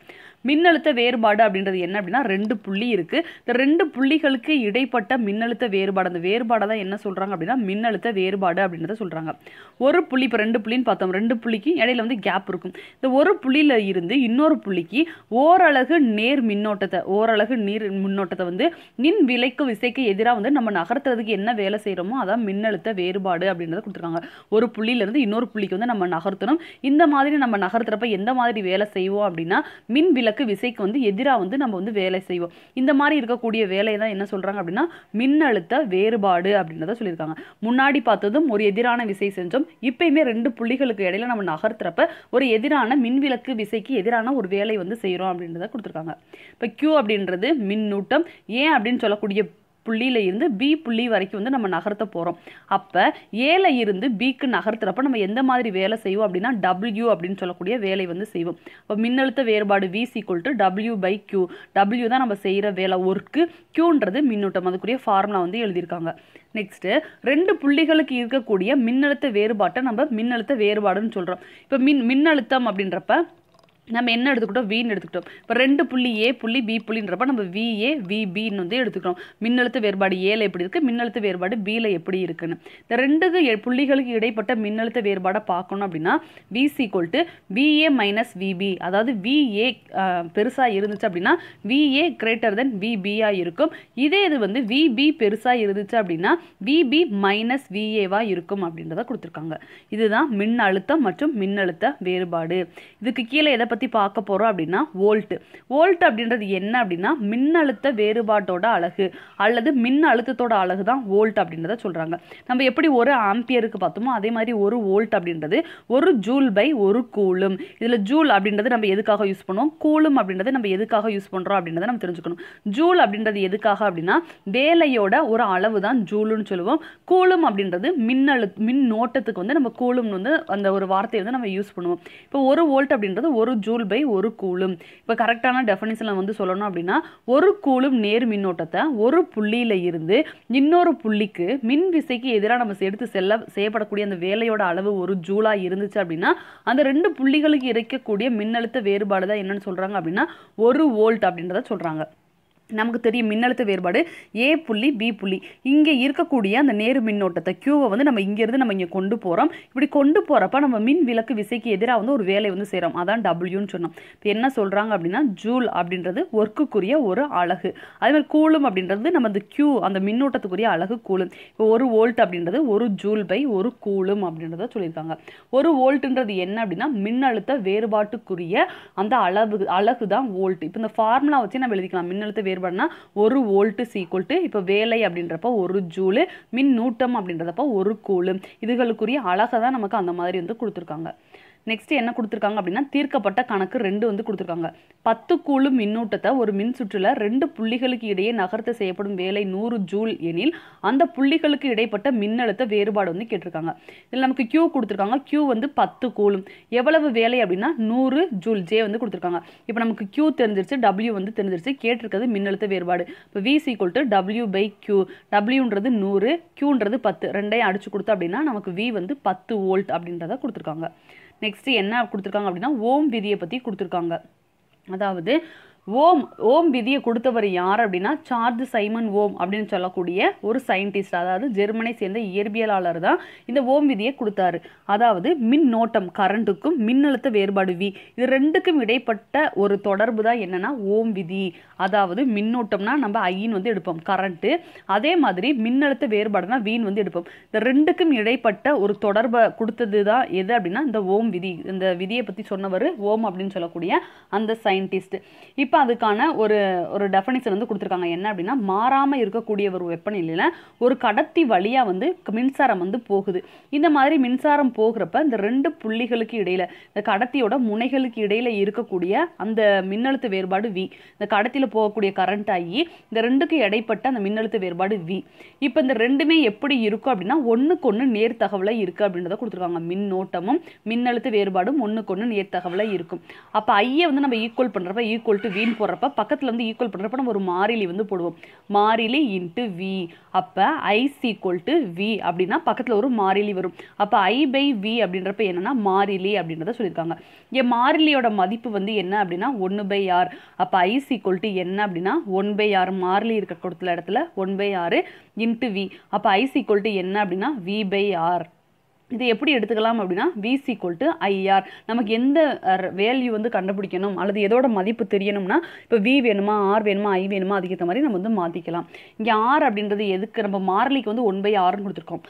மின்னழுத்த வேறுபாடு அப்படின்றது என்ன அப்படின்னா ரெண்டு புள்ளி இருக்குது இந்த ரெண்டு புள்ளிகளுக்கு இடைப்பட்ட மின்னழுத்த வேறுபாடு அந்த வேறுபாடை தான் என்ன சொல்கிறாங்க அப்படின்னா மின்னழுத்த வேறுபாடு அப்படின்றத சொல்கிறாங்க ஒரு புள்ளி இப்போ ரெண்டு புள்ளின்னு பார்த்தோம் ரெண்டு புள்ளிக்கு இடையில வந்து கேப் இருக்கும் இந்த ஒரு புள்ளியில் இருந்து இன்னொரு புள்ளிக்கு ஓரளவு நேர் மின்னோட்டத்தை ஓரளவு நீர் மின்னோட்டத்தை வந்து நின் விலைக்கு விசைக்கு எதிராக வந்து நம்ம நகர்த்துறதுக்கு என்ன வேலை செய்கிறோமோ அதான் மின்னழுத்த வேறுபாடு அப்படின்றத கொடுத்துருக்காங்க ஒரு புள்ளியிலேருந்து இன்னொரு புள்ளிக்கு வந்து நம்ம நகர்த்தணும் இந்த மாதிரி நம்ம நகர்த்துறப்ப எந்த மாதிரி வேலை செய்வோம் அப்படின்னா மின் விலை கிழக்கு விசைக்கு வந்து எதிராக வந்து நம்ம வந்து வேலை செய்வோம் இந்த மாதிரி இருக்கக்கூடிய வேலையை தான் என்ன சொல்கிறாங்க அப்படின்னா மின்னழுத்த வேறுபாடு அப்படின்றத சொல்லியிருக்காங்க முன்னாடி பார்த்ததும் ஒரு எதிரான விசை செஞ்சோம் இப்பயுமே ரெண்டு புள்ளிகளுக்கு இடையில நம்ம நகர்த்துறப்ப ஒரு எதிரான மின்விளக்கு விசைக்கு எதிரான ஒரு வேலை வந்து செய்கிறோம் அப்படின்றத கொடுத்துருக்காங்க இப்போ கியூ அப்படின்றது மின்னூட்டம் ஏன் அப்படின்னு சொல்லக்கூடிய புள்ளியில் இருந்து பி புள்ளி வரைக்கும் வந்து நம்ம நகர்த்த போகிறோம் அப்போ ஏல இருந்து பிக்கு நகர்த்துறப்ப நம்ம எந்த மாதிரி வேலை செய்வோம் அப்படின்னா டபிள்யூ அப்படின்னு சொல்லக்கூடிய வேலை வந்து செய்வோம் இப்போ மின்னழுத்த வேறுபாடு V is equal to W by Q W தான் நம்ம செய்கிற வேலை ஒர்க்கு கியூன்றது மின்னூட்டம் அதுக்குரிய ஃபார்முலா வந்து எழுதியிருக்காங்க நெக்ஸ்ட்டு ரெண்டு புள்ளிகளுக்கு இருக்கக்கூடிய மின்னழுத்த வேறுபாட்டை நம்ம மின்னழுத்த வேறுபாடுன்னு சொல்கிறோம் இப்போ மின் மின்னழுத்தம் அப்படின்றப்ப நம்ம என்ன எடுத்துக்கிட்டோம் வின்னு எடுத்துக்கிட்டோம் இப்போ ரெண்டு புள்ளி ஏ புள்ளி பி புள்ளின்றப்ப நம்ம வி ஏ வி பின்னு வந்து எடுத்துக்கிறோம் மின்னழுத்த வேறுபாடு ஏல எப்படி இருக்குது மின்னழுத்த வேறுபாடு பியில் எப்படி இருக்குன்னு இந்த ரெண்டு புள்ளிகளுக்கு இடைப்பட்ட மின்னழுத்த வேறுபாடை பார்க்கணும் அப்படின்னா V is equal to VA minus VB அதாவது விஏ பெருசாக இருந்துச்சு அப்படின்னா விஏ கிரேட்டர் தென் விபியாக இருக்கும் இதே இது வந்து விபி பெருசாக இருந்துச்சு அப்படின்னா விபி மைனஸ் விஏவாக இருக்கும் அப்படின்றத கொடுத்துருக்காங்க இதுதான் மின் அழுத்தம் மற்றும் மின்னழுத்த வேறுபாடு இதுக்கு கீழே எதை பற்றி பார்க்க போகிறோம் அப்படின்னா வோல்ட் வோல்ட் அப்படின்றது என்ன அப்படின்னா மின்னழுத்த வேறுபாட்டோட அழகு அல்லது மின் அழுத்தத்தோட அழகு தான் வோல்ட் அப்படின்றத சொல்கிறாங்க நம்ம எப்படி ஒரு ஆம்பியருக்கு பார்த்தோமோ அதே மாதிரி ஒரு வோல்ட் அப்படின்றது ஒரு ஜூல் பை ஒரு கூலும் இதில் ஜூல் அப்படின்றது நம்ம எதுக்காக யூஸ் பண்ணுவோம் கூலும் அப்படின்றது நம்ம எதுக்காக யூஸ் பண்ணுறோம் அப்படின்றத நம்ம தெரிஞ்சுக்கணும் ஜூல் அப்படின்றது எதுக்காக அப்படின்னா வேலையோட ஒரு அளவு தான் ஜூலுன்னு சொல்லுவோம் கூலும் அப்படின்றது மின்னழு மின் நோட்டத்துக்கு வந்து நம்ம கூலும்னு வந்து அந்த ஒரு வார்த்தையை வந்து நம்ம யூஸ் பண்ணுவோம் இப்போ ஒரு வோல்ட் அப்படின்றது ஒரு ஜூல் பை ஒரு கூலும் இப்போ கரெக்டான டெஃபனிஷனில் வந்து சொல்லணும் அப்படின்னா ஒரு கூலும் நேர் மின்னோட்டத்தை ஒரு புள்ளியில் இருந்து இன்னொரு புள்ளிக்கு மின் விசைக்கு எதிராக நம்ம எடுத்து செல்ல செய்யப்படக்கூடிய அந்த வேலையோட அளவு ஒரு ஜூலாக இருந்துச்சு அப்படின்னா அந்த ரெண்டு புள்ளிகளுக்கு இருக்கக்கூடிய மின்னழுத்த வேறுபாடு தான் என்னன்னு சொல்கிறாங்க அப்படின்னா ஒரு வோல்ட் அப்படின்றத சொல்கிறாங்க நமக்கு தெரியும் மின்னழுத்த வேறுபாடு ஏ புள்ளி பி புள்ளி இங்கே இருக்கக்கூடிய அந்த நேரு மின்னோட்டத்தை கியூவை வந்து நம்ம இங்கேருந்து நம்ம இங்கே கொண்டு போகிறோம் இப்படி கொண்டு போகிறப்ப நம்ம மின் விளக்கு விசைக்கு எதிராக வந்து ஒரு வேலை வந்து செய்கிறோம் அதான் டபிள்யூன்னு சொன்னோம் இப்போ என்ன சொல்கிறாங்க அப்படின்னா ஜூல் அப்படின்றது ஒர்க்குக்குரிய ஒரு அழகு அதே மாதிரி கூலும் அப்படின்றது நம்ம அந்த கியூ அந்த மின்னோட்டத்துக்குரிய அழகு கூலும் இப்போ ஒரு வோல்ட் அப்படின்றது ஒரு ஜூல் பை ஒரு கூலும் அப்படின்றத சொல்லியிருக்காங்க ஒரு வோல்ட்டுன்றது என்ன அப்படின்னா மின்னழுத்த வேறுபாட்டுக்குரிய அந்த அளவு அழகு தான் வோல்ட் இப்போ இந்த ஃபார்முலா வச்சு நம்ம எழுதிக்கலாம் மின்னழுத்த வேறுபாடு கன்சிடர் ஒரு வோல்ட்டு சீக்குவல் டு இப்போ வேலை அப்படின்றப்ப ஒரு ஜூலு மின் நூட்டம் அப்படின்றதப்போ ஒரு கூலு இதுகளுக்குரிய அழகை தான் நமக்கு அந்த மாதிரி வந்து கொடுத்துருக்காங்க நெக்ஸ்ட் என்ன கொடுத்துருக்காங்க அப்படின்னா தீர்க்கப்பட்ட கணக்கு ரெண்டு வந்து கொடுத்துருக்காங்க பத்து கூழு மின்னூட்டத்தை ஒரு மின் சுற்றுல ரெண்டு புள்ளிகளுக்கு இடையே நகர்த்த செய்யப்படும் வேலை நூறு ஜூல் எனில் அந்த புள்ளிகளுக்கு இடைப்பட்ட மின்னழுத்த வேறுபாடு வந்து கேட்டிருக்காங்க இதில் நமக்கு கியூ கொடுத்துருக்காங்க கியூ வந்து பத்து கூலும் எவ்வளவு வேலை அப்படின்னா நூறு ஜூல் ஜே வந்து கொடுத்துருக்காங்க இப்போ நமக்கு கியூ தெரிஞ்சிருச்சு டபிள்யூ வந்து தெரிஞ்சிருச்சு கேட்டிருக்கிறது மின்னழுத்த வேறுபாடு இப்போ V is equal to W by Q டபிள்யூன்றது நூறு கியூன்றது பத்து ரெண்டையும் அடிச்சு கொடுத்தோம் அப்படின்னா நமக்கு வி வந்து பத்து வோல்ட் அப்படின்றத கொடுத்துருக்காங்க நெக்ஸ்ட்டு என்ன கொடுத்துருக்காங்க அப்படின்னா ஓம் விதியை பற்றி கொடுத்துருக்காங்க அதாவது ஓம் ஓம் விதியை கொடுத்தவர் யார் அப்படின்னா சார்ஜ் சைமன் ஓம் அப்படின்னு சொல்லக்கூடிய ஒரு சயின்டிஸ்ட் அதாவது ஜெர்மனை சேர்ந்த இயற்பியலாளர் தான் இந்த ஓம் விதியை கொடுத்தாரு அதாவது மின் நோட்டம் கரண்ட்டுக்கும் மின்னழுத்த வேறுபாடு வி இது ரெண்டுக்கும் இடைப்பட்ட ஒரு தொடர்பு தான் என்னன்னா ஓம் விதி அதாவது மின்னோட்டம்னா நம்ம ஐயின் வந்து எடுப்போம் கரண்ட்டு அதே மாதிரி மின்னழுத்த வேறுபாடுனா வீண் வந்து எடுப்போம் இந்த ரெண்டுக்கும் இடைப்பட்ட ஒரு தொடர்பை கொடுத்தது தான் எது அப்படின்னா இந்த ஓம் விதி இந்த விதியை பற்றி சொன்னவர் ஓம் அப்படின்னு சொல்லக்கூடிய அந்த சயின்டிஸ்ட் இப்போ கண்டிப்பாக அதுக்கான ஒரு ஒரு டெஃபனிஷன் வந்து கொடுத்துருக்காங்க என்ன அப்படின்னா மாறாமல் இருக்கக்கூடிய ஒரு வெப்பநிலையில் ஒரு கடத்தி வழியாக வந்து மின்சாரம் வந்து போகுது இந்த மாதிரி மின்சாரம் போகிறப்ப இந்த ரெண்டு புள்ளிகளுக்கு இடையில் இந்த கடத்தியோட முனைகளுக்கு இடையில் இருக்கக்கூடிய அந்த மின்னழுத்த வேறுபாடு வி இந்த கடத்தியில் போகக்கூடிய கரண்ட் ஆகி இந்த ரெண்டுக்கு இடைப்பட்ட அந்த மின்னழுத்த வேறுபாடு வி இப்போ இந்த ரெண்டுமே எப்படி இருக்கும் அப்படின்னா ஒன்றுக்கு ஒன்று நேர் தகவலை இருக்குது அப்படின்றத கொடுத்துருக்காங்க மின்னோட்டமும் மின்னழுத்த வேறுபாடும் ஒன்றுக்கு ஒன்று நேர் தகவலை இருக்கும் அப்போ ஐயை வந்து நம்ம ஈக்குவல் பண்ணுறப்ப ஈக்குவல் டு வி வின்னு போடுறப்ப பக்கத்தில் வந்து ஈக்குவல் பண்ணுறப்ப நம்ம ஒரு மாறிலி வந்து போடுவோம் மாறிலி இன்ட்டு வி அப்போ ஐஸ் ஈக்குவல் டு வி அப்படின்னா பக்கத்தில் ஒரு மாறிலி வரும் அப்போ ஐ பை வி அப்படின்றப்ப என்னென்னா மாறிலி அப்படின்றத சொல்லியிருக்காங்க இங்கே மாறிலியோட மதிப்பு வந்து என்ன அப்படின்னா ஒன்று பை ஆர் அப்போ ஐஸ் ஈக்குவல் டு என்ன அப்படின்னா ஒன் பை ஆறு மாறிலி இருக்க கொடுத்த இடத்துல ஒன் பை ஆறு இன்ட்டு வி அப்போ ஐஸ் ஈக்குவல் டு என்ன அப்படின்னா வி பை ஆர் இதை எப்படி எடுத்துக்கலாம் அப்படின்னா விசி கொல்ட்டு ஐஆர் நமக்கு எந்த வேல்யூ வந்து கண்டுபிடிக்கணும் அல்லது எதோட மதிப்பு தெரியணும்னா இப்போ வி வேணுமா ஆர் வேணுமா ஐ வேணுமா அதுக்கேற்ற மாதிரி நம்ம வந்து மாற்றிக்கலாம் இங்கே ஆர் அப்படின்றது எதுக்கு நம்ம மார்லிக்கு வந்து ஒன் பை ஆறுன்னு கொடுத்துருக்கோம்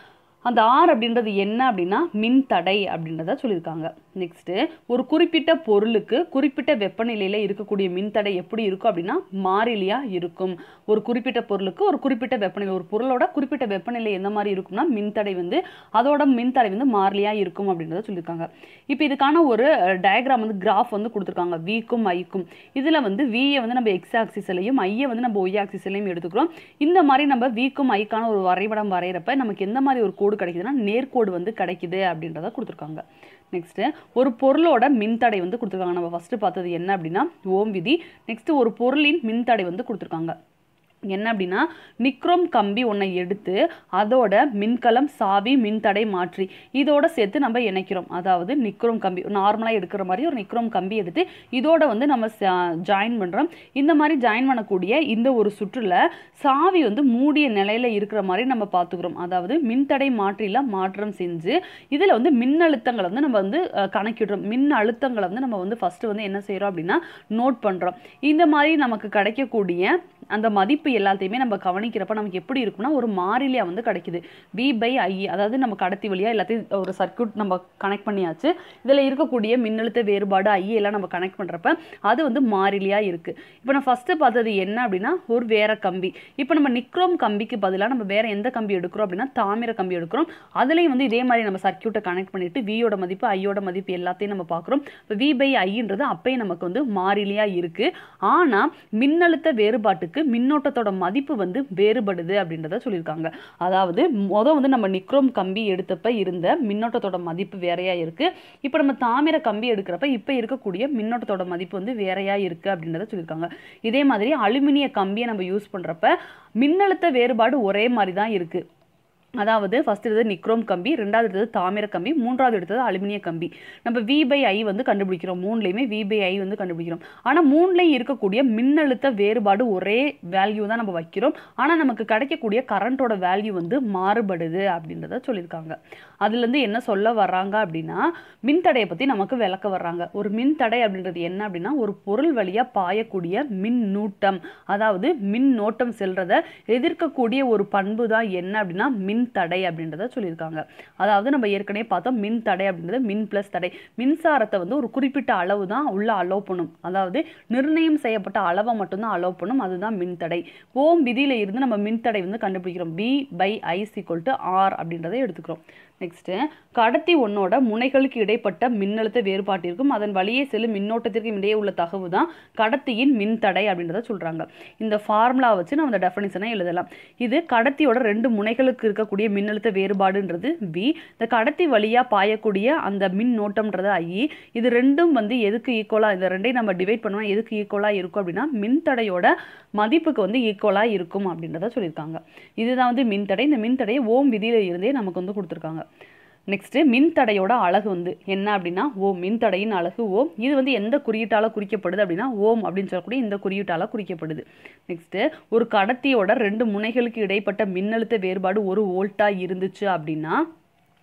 அந்த ஆர் அப்படின்றது என்ன அப்படின்னா மின் தடை அப்படின்றத சொல்லியிருக்காங்க நெக்ஸ்ட்டு ஒரு குறிப்பிட்ட பொருளுக்கு குறிப்பிட்ட வெப்பநிலையில் இருக்கக்கூடிய மின்தடை எப்படி இருக்கும் அப்படின்னா மாறிலியாக இருக்கும் ஒரு குறிப்பிட்ட பொருளுக்கு ஒரு குறிப்பிட்ட வெப்பநிலை ஒரு பொருளோட குறிப்பிட்ட வெப்பநிலை எந்த மாதிரி இருக்கும்னா மின்தடை வந்து அதோட மின்தடை வந்து மாறிலியாக இருக்கும் அப்படின்றத சொல்லியிருக்காங்க இப்போ இதுக்கான ஒரு டயக்ராம் வந்து கிராஃப் வந்து கொடுத்துருக்காங்க வீக்கும் ஐக்கும் இதில் வந்து வியை வந்து நம்ம எக்ஸ் ஆக்சிஸ்லையும் ஐயை வந்து நம்ம ஒய் ஆக்சிஸ்லையும் எடுத்துக்கிறோம் இந்த மாதிரி நம்ம வீக்கும் ஐக்கான ஒரு வரைபடம் வரைகிறப்ப நமக்கு எந்த மாதிரி ஒரு கோடு கிடைக்குதுன்னா நேர்கோடு வந்து கிடைக்குது அப்படின்றத கொடுத்துருக்காங்க நெக்ஸ்ட்டு ஒரு பொருளோட மின்தடை வந்து கொடுத்துருக்காங்க நம்ம ஃபஸ்ட்டு பார்த்தது என்ன அப்படின்னா ஓம் விதி நெக்ஸ்ட்டு ஒரு பொருளின் மின்தடை வந்து கொடுத்துருக்காங்க என்ன அப்படின்னா நிக்ரோம் கம்பி ஒன்றை எடுத்து அதோட மின்கலம் சாவி மின்தடை மாற்றி இதோட சேர்த்து நம்ம இணைக்கிறோம் அதாவது நிக்ரோம் கம்பி நார்மலாக எடுக்கிற மாதிரி ஒரு நிக்ரோம் கம்பி எடுத்து இதோட வந்து நம்ம ஜாயின் பண்ணுறோம் இந்த மாதிரி ஜாயின் பண்ணக்கூடிய இந்த ஒரு சுற்றில் சாவி வந்து மூடிய நிலையில் இருக்கிற மாதிரி நம்ம பார்த்துக்கிறோம் அதாவது மின்தடை மாற்றியில் மாற்றம் செஞ்சு இதில் வந்து மின்னழுத்தங்களை வந்து நம்ம வந்து கணக்கிடுறோம் மின் அழுத்தங்களை வந்து நம்ம வந்து ஃபஸ்ட்டு வந்து என்ன செய்கிறோம் அப்படின்னா நோட் பண்ணுறோம் இந்த மாதிரி நமக்கு கிடைக்கக்கூடிய அந்த மதிப்பு எல்லாத்தையுமே நம்ம கவனிக்கிறப்ப நமக்கு எப்படி இருக்கும்னா ஒரு மாறிலியாக வந்து கிடைக்குது வி பை ஐ அதாவது நம்ம கடத்தி வழியாக எல்லாத்தையும் ஒரு சர்க்கியூட் நம்ம கனெக்ட் பண்ணியாச்சு இதில் இருக்கக்கூடிய மின்னழுத்த வேறுபாடு ஐ எல்லாம் நம்ம கனெக்ட் பண்ணுறப்ப அது வந்து மாறிலியாக இருக்குது இப்போ நான் ஃபஸ்ட்டு பார்த்தது என்ன அப்படின்னா ஒரு வேற கம்பி இப்போ நம்ம நிக்ரோம் கம்பிக்கு பதிலாக நம்ம வேறு எந்த கம்பி எடுக்கிறோம் அப்படின்னா தாமிர கம்பி எடுக்கிறோம் அதுலேயும் வந்து இதே மாதிரி நம்ம சர்க்கியூட்டை கனெக்ட் பண்ணிவிட்டு வியோட மதிப்பு ஐயோட மதிப்பு எல்லாத்தையும் நம்ம பார்க்குறோம் இப்போ வி பை ஐன்றது அப்பயே நமக்கு வந்து மாறிலியாக இருக்குது ஆனால் மின்னழுத்த வேறுபாட்டுக்கு மின்னோட்டத்தோட பணத்தோட மதிப்பு வந்து வேறுபடுது அப்படின்றத சொல்லியிருக்காங்க அதாவது மொதல் வந்து நம்ம நிக்ரோம் கம்பி எடுத்தப்ப இருந்த மின்னோட்டத்தோட மதிப்பு வேறையாக இருக்கு இப்போ நம்ம தாமிர கம்பி எடுக்கிறப்ப இப்போ இருக்கக்கூடிய மின்னோட்டத்தோட மதிப்பு வந்து வேறையாக இருக்கு அப்படின்றத சொல்லியிருக்காங்க இதே மாதிரி அலுமினிய கம்பியை நம்ம யூஸ் பண்ணுறப்ப மின்னழுத்த வேறுபாடு ஒரே மாதிரி தான் இருக்குது அதாவது ஃபஸ்ட் எடுத்தது நிக்ரோம் கம்பி ரெண்டாவது எடுத்தது தாமிர கம்பி மூன்றாவது எடுத்தது அலுமினிய கம்பி நம்ம வி பை ஐ வந்து கண்டுபிடிக்கிறோம் மூணுலேயுமே வி பை ஐ வந்து கண்டுபிடிக்கிறோம் ஆனால் மூணுலேயும் இருக்கக்கூடிய மின்னழுத்த வேறுபாடு ஒரே வேல்யூ தான் நம்ம வைக்கிறோம் ஆனால் நமக்கு கிடைக்கக்கூடிய கரண்ட்டோட வேல்யூ வந்து மாறுபடுது அப்படின்றத சொல்லியிருக்காங்க அதுலேருந்து என்ன சொல்ல வர்றாங்க அப்படின்னா மின்தடையை பற்றி நமக்கு விளக்க வர்றாங்க ஒரு மின்தடை அப்படின்றது என்ன அப்படின்னா ஒரு பொருள் வழியாக பாயக்கூடிய மின்னூட்டம் அதாவது மின் நோட்டம் செல்றதை எதிர்க்கக்கூடிய ஒரு பண்பு தான் என்ன அப்படின்னா மின்தடை அப்படின்றத சொல்லியிருக்காங்க அதாவது நம்ம ஏற்கனவே பார்த்தோம் மின் தடை அப்படின்றது மின் ப்ளஸ் தடை மின்சாரத்தை வந்து ஒரு குறிப்பிட்ட அளவு தான் உள்ள அலோவ் பண்ணும் அதாவது நிர்ணயம் செய்யப்பட்ட அளவை மட்டும்தான் அலோவ் பண்ணும் அதுதான் மின்தடை ஓம் விதியில இருந்து நம்ம மின்தடை வந்து கண்டுபிடிக்கிறோம் P by I is equal to R அப்படின்றத எடுத்துக்கிறோம் நெக்ஸ்ட்டு கடத்தி ஒன்னோட முனைகளுக்கு இடைப்பட்ட மின்னழுத்த வேறுபாட்டிற்கும் அதன் வழியே செல்லும் மின்னோட்டத்திற்கும் இடையே உள்ள தகவு தான் கடத்தியின் மின்தடை அப்படின்றத சொல்கிறாங்க இந்த ஃபார்முலா வச்சு நம்ம அந்த டெஃபனிஷனை எழுதலாம் இது கடத்தியோட ரெண்டு முனைகளுக்கு இருக்கக்கூடிய மின்னழுத்த வேறுபாடுன்றது பி இந்த கடத்தி வழியாக பாயக்கூடிய அந்த மின்னோட்டம்ன்றது ஐ இது ரெண்டும் வந்து எதுக்கு ஈக்குவலாக இந்த ரெண்டையும் நம்ம டிவைட் பண்ணுவோம் எதுக்கு ஈக்குவலாக இருக்கும் அப்படின்னா மின்தடையோட மதிப்புக்கு வந்து ஈக்குவலாக இருக்கும் அப்படின்றத சொல்லியிருக்காங்க இதுதான் வந்து மின்தடை இந்த மின்தடையை ஓம் விதியில் இருந்தே நமக்கு வந்து கொடுத்துருக்காங்க நெக்ஸ்ட்டு மின்தடையோட அழகு வந்து என்ன அப்படின்னா ஓம் மின்தடையின் அழகு ஓம் இது வந்து எந்த குறியீட்டால் குறிக்கப்படுது அப்படின்னா ஓம் அப்படின்னு சொல்லக்கூடிய இந்த குறியீட்டால் குறிக்கப்படுது நெக்ஸ்ட்டு ஒரு கடத்தியோட ரெண்டு முனைகளுக்கு இடைப்பட்ட மின்னழுத்த வேறுபாடு ஒரு வோல்ட்டாக இருந்துச்சு அப்படின்னா